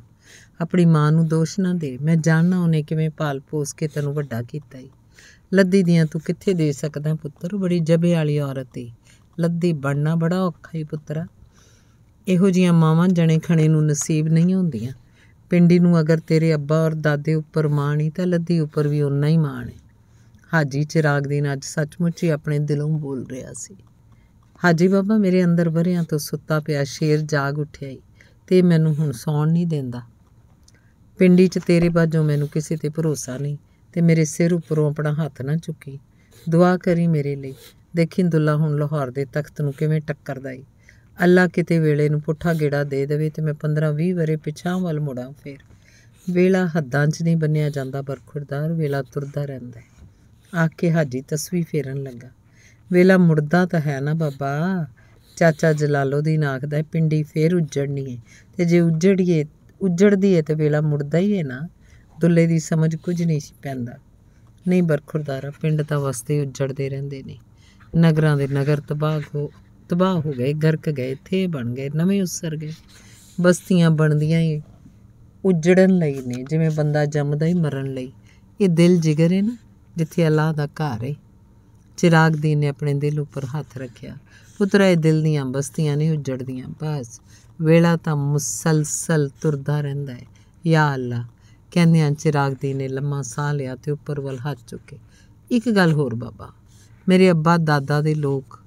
ਆਪਣੀ ਮਾਂ ਨੂੰ ਦੋਸ਼ ਨਾ ਦੇ ਮੈਂ ਜਾਣਨਾ ਉਹਨੇ ਕਿਵੇਂ ਪਾਲ ਪੋਸ ਕੇ ਤੈਨੂੰ ਵੱਡਾ ਕੀਤਾ ਈ ਲੱਦੀ ਦੀਆਂ ਤੂੰ ਕਿੱਥੇ ਦੇ ਸਕਦਾ ਪੁੱਤਰ ਬੜੀ ਜਬੇ ਵਾਲੀ ਔਰਤ ਈ ਲੱਦੀ ਬਣਨਾ ਬੜਾ ਔਖਾ ਈ ਪੁੱਤਰਾ ਇਹੋ ਜੀਆਂ ਮਾਵਾਂ ਜਣੇ ਖਣੇ ਨੂੰ ਨਸੀਬ ਨਹੀਂ ਹੁੰਦੀਆਂ ਪਿੰਡੀ ਨੂੰ ਅਗਰ ਤੇਰੇ ਅੱਬਾ ਔਰ ਦਾਦੇ ਉੱਪਰ ਮਾਣ ਈ ਤਾਂ ਲੱਦੀ ਉੱਪਰ ਵੀ ਉਨਾ ਹੀ ਮਾਣ ਹੈ ਹਾਜੀ ਚਿਰਾਗ ਦੀ ਅੱਜ ਸੱਚਮੁੱਚ ਹੀ ਆਪਣੇ ਦਿਲੋਂ ਬੋਲ ਰਿਹਾ ਸੀ ਹਾਜੀ ਬਾਬਾ ਮੇਰੇ ਅੰਦਰ ਵਰਿਆਂ ਤੋਂ ਸੁੱਤਾ ਪਿਆ ਸ਼ੇਰ ਜਾਗ ਉੱਠਿਆ ਤੇ ਮੈਨੂੰ ਹੁਣ ਸੌਣ ਨਹੀਂ ਦਿੰਦਾ ਪਿੰਡੀ 'ਚ ਤੇਰੇ ਬਾਝੋਂ ਮੈਨੂੰ ਕਿਸੇ ਤੇ ਭਰੋਸਾ ਨਹੀਂ ਤੇ ਮੇਰੇ ਸਿਰ ਉੱਪਰੋਂ ਆਪਣਾ ਹੱਥ ਨਾ ਚੁੱਕੀ ਦੁਆ ਕਰੀ ਮੇਰੇ ਲਈ ਦੇਖੀ ਦੁੱਲਾ ਹੁਣ ਲਾਹੌਰ ਦੇ ਤਖਤ ਨੂੰ ਕਿਵੇਂ ਟੱਕਰਦਾ ਈ ਅੱਲਾ ਕਿਤੇ ਵੇਲੇ ਨੂੰ ਪੁੱਠਾ ਗੇੜਾ ਦੇ ਦੇਵੇ ਤੇ ਮੈਂ 15-20 ਵਰੇ ਪਿਛਾਂ ਵੱਲ ਮੁੜਾਂ ਫੇਰ ਵੇਲਾ ਹੱਦਾਂ 'ਚ ਨਹੀਂ ਬੰਨਿਆ ਜਾਂਦਾ ਬਰਖੁਰਦਾਰ ਵੇਲਾ ਤੁਰਦਾ ਰਹਿੰਦਾ ਹੈ ਆ ਕੇ ਹਾਜੀ ਤਸਵੀ ਫੇਰਨ ਲੱਗਾ ਵੇਲਾ ਮੁਰਦਾ ਤਾਂ ਹੈ ਨਾ ਬਾਬਾ ਚਾਚਾ ਨਾਕ ਆਖਦਾ ਪਿੰਡੀ ਫੇਰ ਉੱਜੜਨੀ ਹੈ ਤੇ ਜੇ ਉੱਜੜੀਏ ਉੱਜੜਦੀ ਹੈ ਤੇ ਵੇਲਾ ਮੁਰਦਾ ਹੀ ਹੈ ਨਾ ਦੁੱਲੇ ਦੀ ਸਮਝ ਕੁਝ ਨਹੀਂ ਸੀ ਪੈਂਦਾ ਨਹੀਂ ਬਰਖੁਰਦਾਰਾ ਪਿੰਡ ਤਾਂ ਵਸਦੇ ਉੱਜੜਦੇ ਰਹਿੰਦੇ ਨੇ ਨਗਰਾਂ ਦੇ ਨਗਰ ਤਬਾਹ ਹੋ ਤਬਾਹ ਹੋ ਗਏ ਗਰਕ ਗਏ ਥੇ ਬਣ ਗਏ ਨਵੇਂ ਉਸਰ ਗਏ ਬਸਤੀਆਂ ਬਣਦੀਆਂ ਹੀ ਉੱਜੜਨ ਲਈ ਨੇ ਜਿਵੇਂ ਬੰਦਾ ਜੰਮਦਾ ਹੀ ਮਰਨ ਲਈ ਇਹ ਦਿਲ ਜਿਗਰ ਹੈ ਨਾ ਜਿੱਥੇ ਅੱਲਾਹ ਦਾ ਘਰ ਹੈ ਚਿਰਾਗ ਨੇ ਆਪਣੇ ਦਿਲ ਉੱਪਰ ਹੱਥ ਰੱਖਿਆ ਪੁੱਤਰਾ ਇਹ ਦਿਲ ਦੀਆਂ ਬਸਤੀਆਂ ਨਹੀਂ ਉਜੜਦੀਆਂ ਬਸ ਵੇਲਾ ਤਾਂ ਮੁਸਲਸਲ ਤੁਰਦਾ ਰਹਿੰਦਾ ਹੈ ਯਾ ਅੱਲਾ ਕਹਿੰਦੇ ਆ ਚਿਰਾਗ ਨੇ ਲੰਮਾ ਸਾਹ ਲਿਆ ਤੇ ਉੱਪਰ ਵੱਲ ਹੱਥ ਚੁੱਕੇ ਇੱਕ ਗੱਲ ਹੋਰ ਬਾਬਾ ਮੇਰੇ ਅੱਬਾ ਦਾਦਾ ਦੇ ਲੋਕ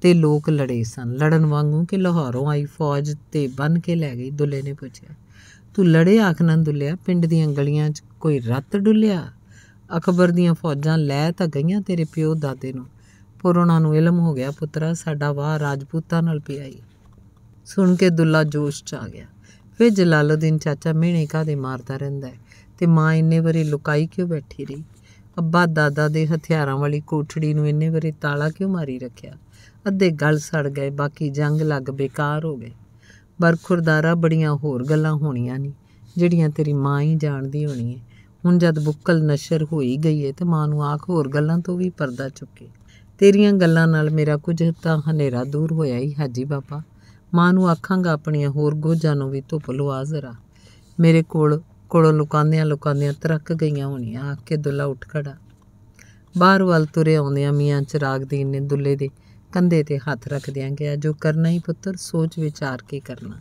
ਤੇ ਲੋਕ ਲੜੇ ਸਨ ਲੜਨ ਵਾਂਗੂ ਕਿ ਲਾਹੌਰੋਂ ਆਈ ਫੌਜ ਤੇ ਬੰਨ ਕੇ ਲੈ ਗਈ ਦੁੱਲੇ ਨੇ ਪੁੱਛਿਆ ਤੂੰ ਲੜੇ ਆਖਣਾ ਦੁੱਲਿਆ ਪਿੰਡ ਦੀਆਂ ਗਲੀਆਂ 'ਚ ਕੋਈ ਰੱਤ ਡੁੱਲਿਆ ਅਕਬਰ ਦੀਆਂ ਫੌਜਾਂ ਲੈ ਤਾਂ ਗਈਆਂ ਤੇਰੇ ਪਿਓ ਦਾਦੇ ਨੂੰ ਪਰ ਉਹਨਾਂ ਨੂੰ ਇਲਮ ਹੋ ਗਿਆ ਪੁੱਤਰਾ ਸਾਡਾ ਵਾਹ ਰਾਜਪੂਤਾਂ ਨਾਲ ਪਿਆਈ ਸੁਣ ਕੇ ਦੁੱਲਾ ਜੋਸ਼ ਚ ਆ ਗਿਆ ਫਿਰ ਜਲਾਲਉਦੀਨ ਚਾਚਾ ਮਿਹਣੇ ਕਾਦੇ ਮਾਰਦਾ ਰਹਿੰਦਾ ਹੈ ਤੇ ਮਾਂ ਇੰਨੇ ਵਾਰੀ ਲੁਕਾਈ ਕਿਉਂ ਬੈਠੀ ਰਹੀ ਅੱਬਾ ਦਾਦਾ ਦੇ ਹਥਿਆਰਾਂ ਵਾਲੀ ਕੋਠੜੀ ਨੂੰ ਇੰਨੇ ਵਾਰੀ ਤਾਲਾ ਕਿਉਂ ਮਾਰੀ ਰੱਖਿਆ ਅੱਧੇ ਗਲ ਸੜ ਗਏ ਬਾਕੀ ਜੰਗ ਲੱਗ ਬੇਕਾਰ ਹੋ ਗਏ ਬਰਖੁਰਦਾਰਾ ਬੜੀਆਂ ਹੋਰ ਗੱਲਾਂ ਹੋਣੀਆਂ ਨਹੀਂ ਜਿਹੜੀਆਂ ਤੇਰੀ ਮਾਂ ਹੀ ਜਾਣਦੀ ਹੋਣੀ ਹੈ ਹੁਣ ਜਦ ਬੁੱਕਲ ਨਸ਼ਰ ਹੋਈ ਗਈ ਏ ਤੇ ਮਾਂ ਨੂੰ ਆਖ ਹੋਰ ਗੱਲਾਂ ਤੋਂ ਵੀ ਪਰਦਾ ਚੁੱਕੇ ਤੇਰੀਆਂ ਗੱਲਾਂ ਨਾਲ ਮੇਰਾ ਕੁਝ ਤਾਂ ਹਨੇਰਾ ਦੂਰ ਹੋਇਆ ਹੀ ਹਾਜੀ ਬਾਪਾ ਮਾਂ ਨੂੰ ਆਖਾਂਗਾ ਆਪਣੀਆਂ ਹੋਰ ਗੋਜਾਂ ਨੂੰ ਵੀ ਧੁੱਪ ਲਵਾ ਜ਼ਰਾ ਮੇਰੇ ਕੋਲ ਕੋਲੋਂ ਲੁਕਾਉਂਦਿਆਂ ਲੁਕਾਉਂਦਿਆਂ ਤਰੱਕ ਗਈਆਂ ਹੋਣੀਆਂ ਆਖ ਕੇ ਦੁੱਲਾ ਉੱਠ ਖੜਾ ਬਾਹਰ ਵੱਲ ਤੁਰੇ ਆਉਂਦਿਆਂ ਮੀਆਂ ਚਿਰਾਗ ਨੇ ਦੁੱਲੇ ਦੇ ਕੰਧੇ ਤੇ ਹੱਥ ਰੱਖਦਿਆਂ ਗਿਆ ਜੋ ਕਰਨਾ ਹੀ ਪੁੱਤਰ ਸੋਚ ਵਿਚਾਰ ਕੇ ਕਰਨਾ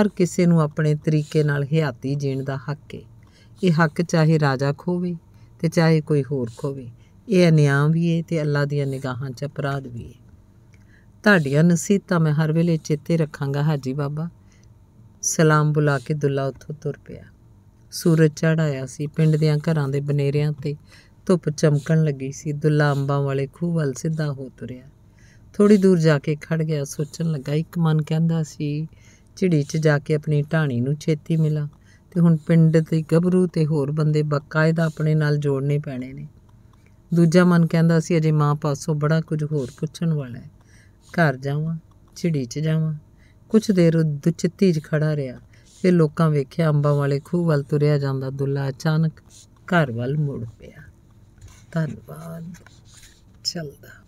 ਹਰ ਕਿਸੇ ਨੂੰ ਆਪਣੇ ਤਰੀਕੇ ਨਾਲ ਹਿਆਤੀ ਜੀਣ ਦਾ ਹੱਕ ਹੈ ਇਹ ਹੱਕ ਚਾਹੇ ਰਾਜਾ ਖੋਵੇ ਤੇ ਚਾਹੇ ਕੋਈ ਹੋਰ ਖੋਵੇ ਇਹ ਅਨਿਆਂ ਵੀ ਹੈ ਤੇ ਅੱਲਾ ਦੀਆਂ ਨਿਗਾਹਾਂ 'ਚ ਅਪਰਾਧ ਵੀ ਹੈ ਤੁਹਾਡੀਆਂ ਨਸੀਹਤਾਂ ਮੈਂ ਹਰ ਵੇਲੇ ਚੇਤੇ ਰੱਖਾਂਗਾ ਹਾਜੀ ਬਾਬਾ ਸਲਾਮ ਬੁਲਾ ਕੇ ਦੁੱਲਾ ਉੱਥੋਂ ਤੁਰ ਪਿਆ ਸੂਰਜ ਚੜਾਇਆ ਸੀ ਪਿੰਡ ਦੇਆਂ ਘਰਾਂ ਦੇ ਬਨੇਰਿਆਂ ਤੇ ਧੁੱਪ ਚਮਕਣ ਲੱਗੀ ਸੀ ਦੁੱਲਾ ਅੰਬਾਂ ਵਾਲੇ ਖੂਹ ਵੱਲ ਸਿੱਧਾ ਹੋ ਤੁਰਿਆ ਥੋੜੀ ਦੂਰ ਜਾ ਕੇ ਖੜ ਗਿਆ ਸੋਚਣ ਲੱਗਾ ਇੱਕ ਮਨ ਕਹਿੰਦਾ ਸੀ ਝਿੜੀ 'ਚ ਜਾ ਕੇ ਆਪਣੀ ਢਾਣੀ ਨੂੰ ਛੇਤੀ ਮਿਲਾਂ ਤੇ ਹੁਣ ਪਿੰਡ ਤੇ ਗੱਭਰੂ ਤੇ ਹੋਰ ਬੰਦੇ ਬਕਾਇਦਾ ਆਪਣੇ ਨਾਲ ਜੋੜਨੇ ਪੈਣੇ ਨੇ ਦੂਜਾ ਮਨ ਕਹਿੰਦਾ ਸੀ ਅਜੇ ਮਾਂ ਪਾਸੋਂ ਬੜਾ ਕੁਝ ਹੋਰ ਪੁੱਛਣ ਵਾਲਾ ਹੈ ਘਰ ਜਾਵਾਂ ਛਿੜੀ 'ਚ ਜਾਵਾਂ ਕੁਝ ਦੇਰ ਦੁਚਿੱਤੀ 'ਚ ਖੜਾ ਰਿਹਾ ਫਿਰ ਲੋਕਾਂ ਵੇਖਿਆ ਅੰਬਾਂ ਵਾਲੇ ਖੂਹ ਵੱਲ ਤੁਰਿਆ ਜਾਂਦਾ ਦੁੱਲਾ ਅਚਾਨਕ ਘਰ ਵੱਲ ਮੁੜ ਪਿਆ ਧੰਨਵਾਦ ਚੱਲਦਾ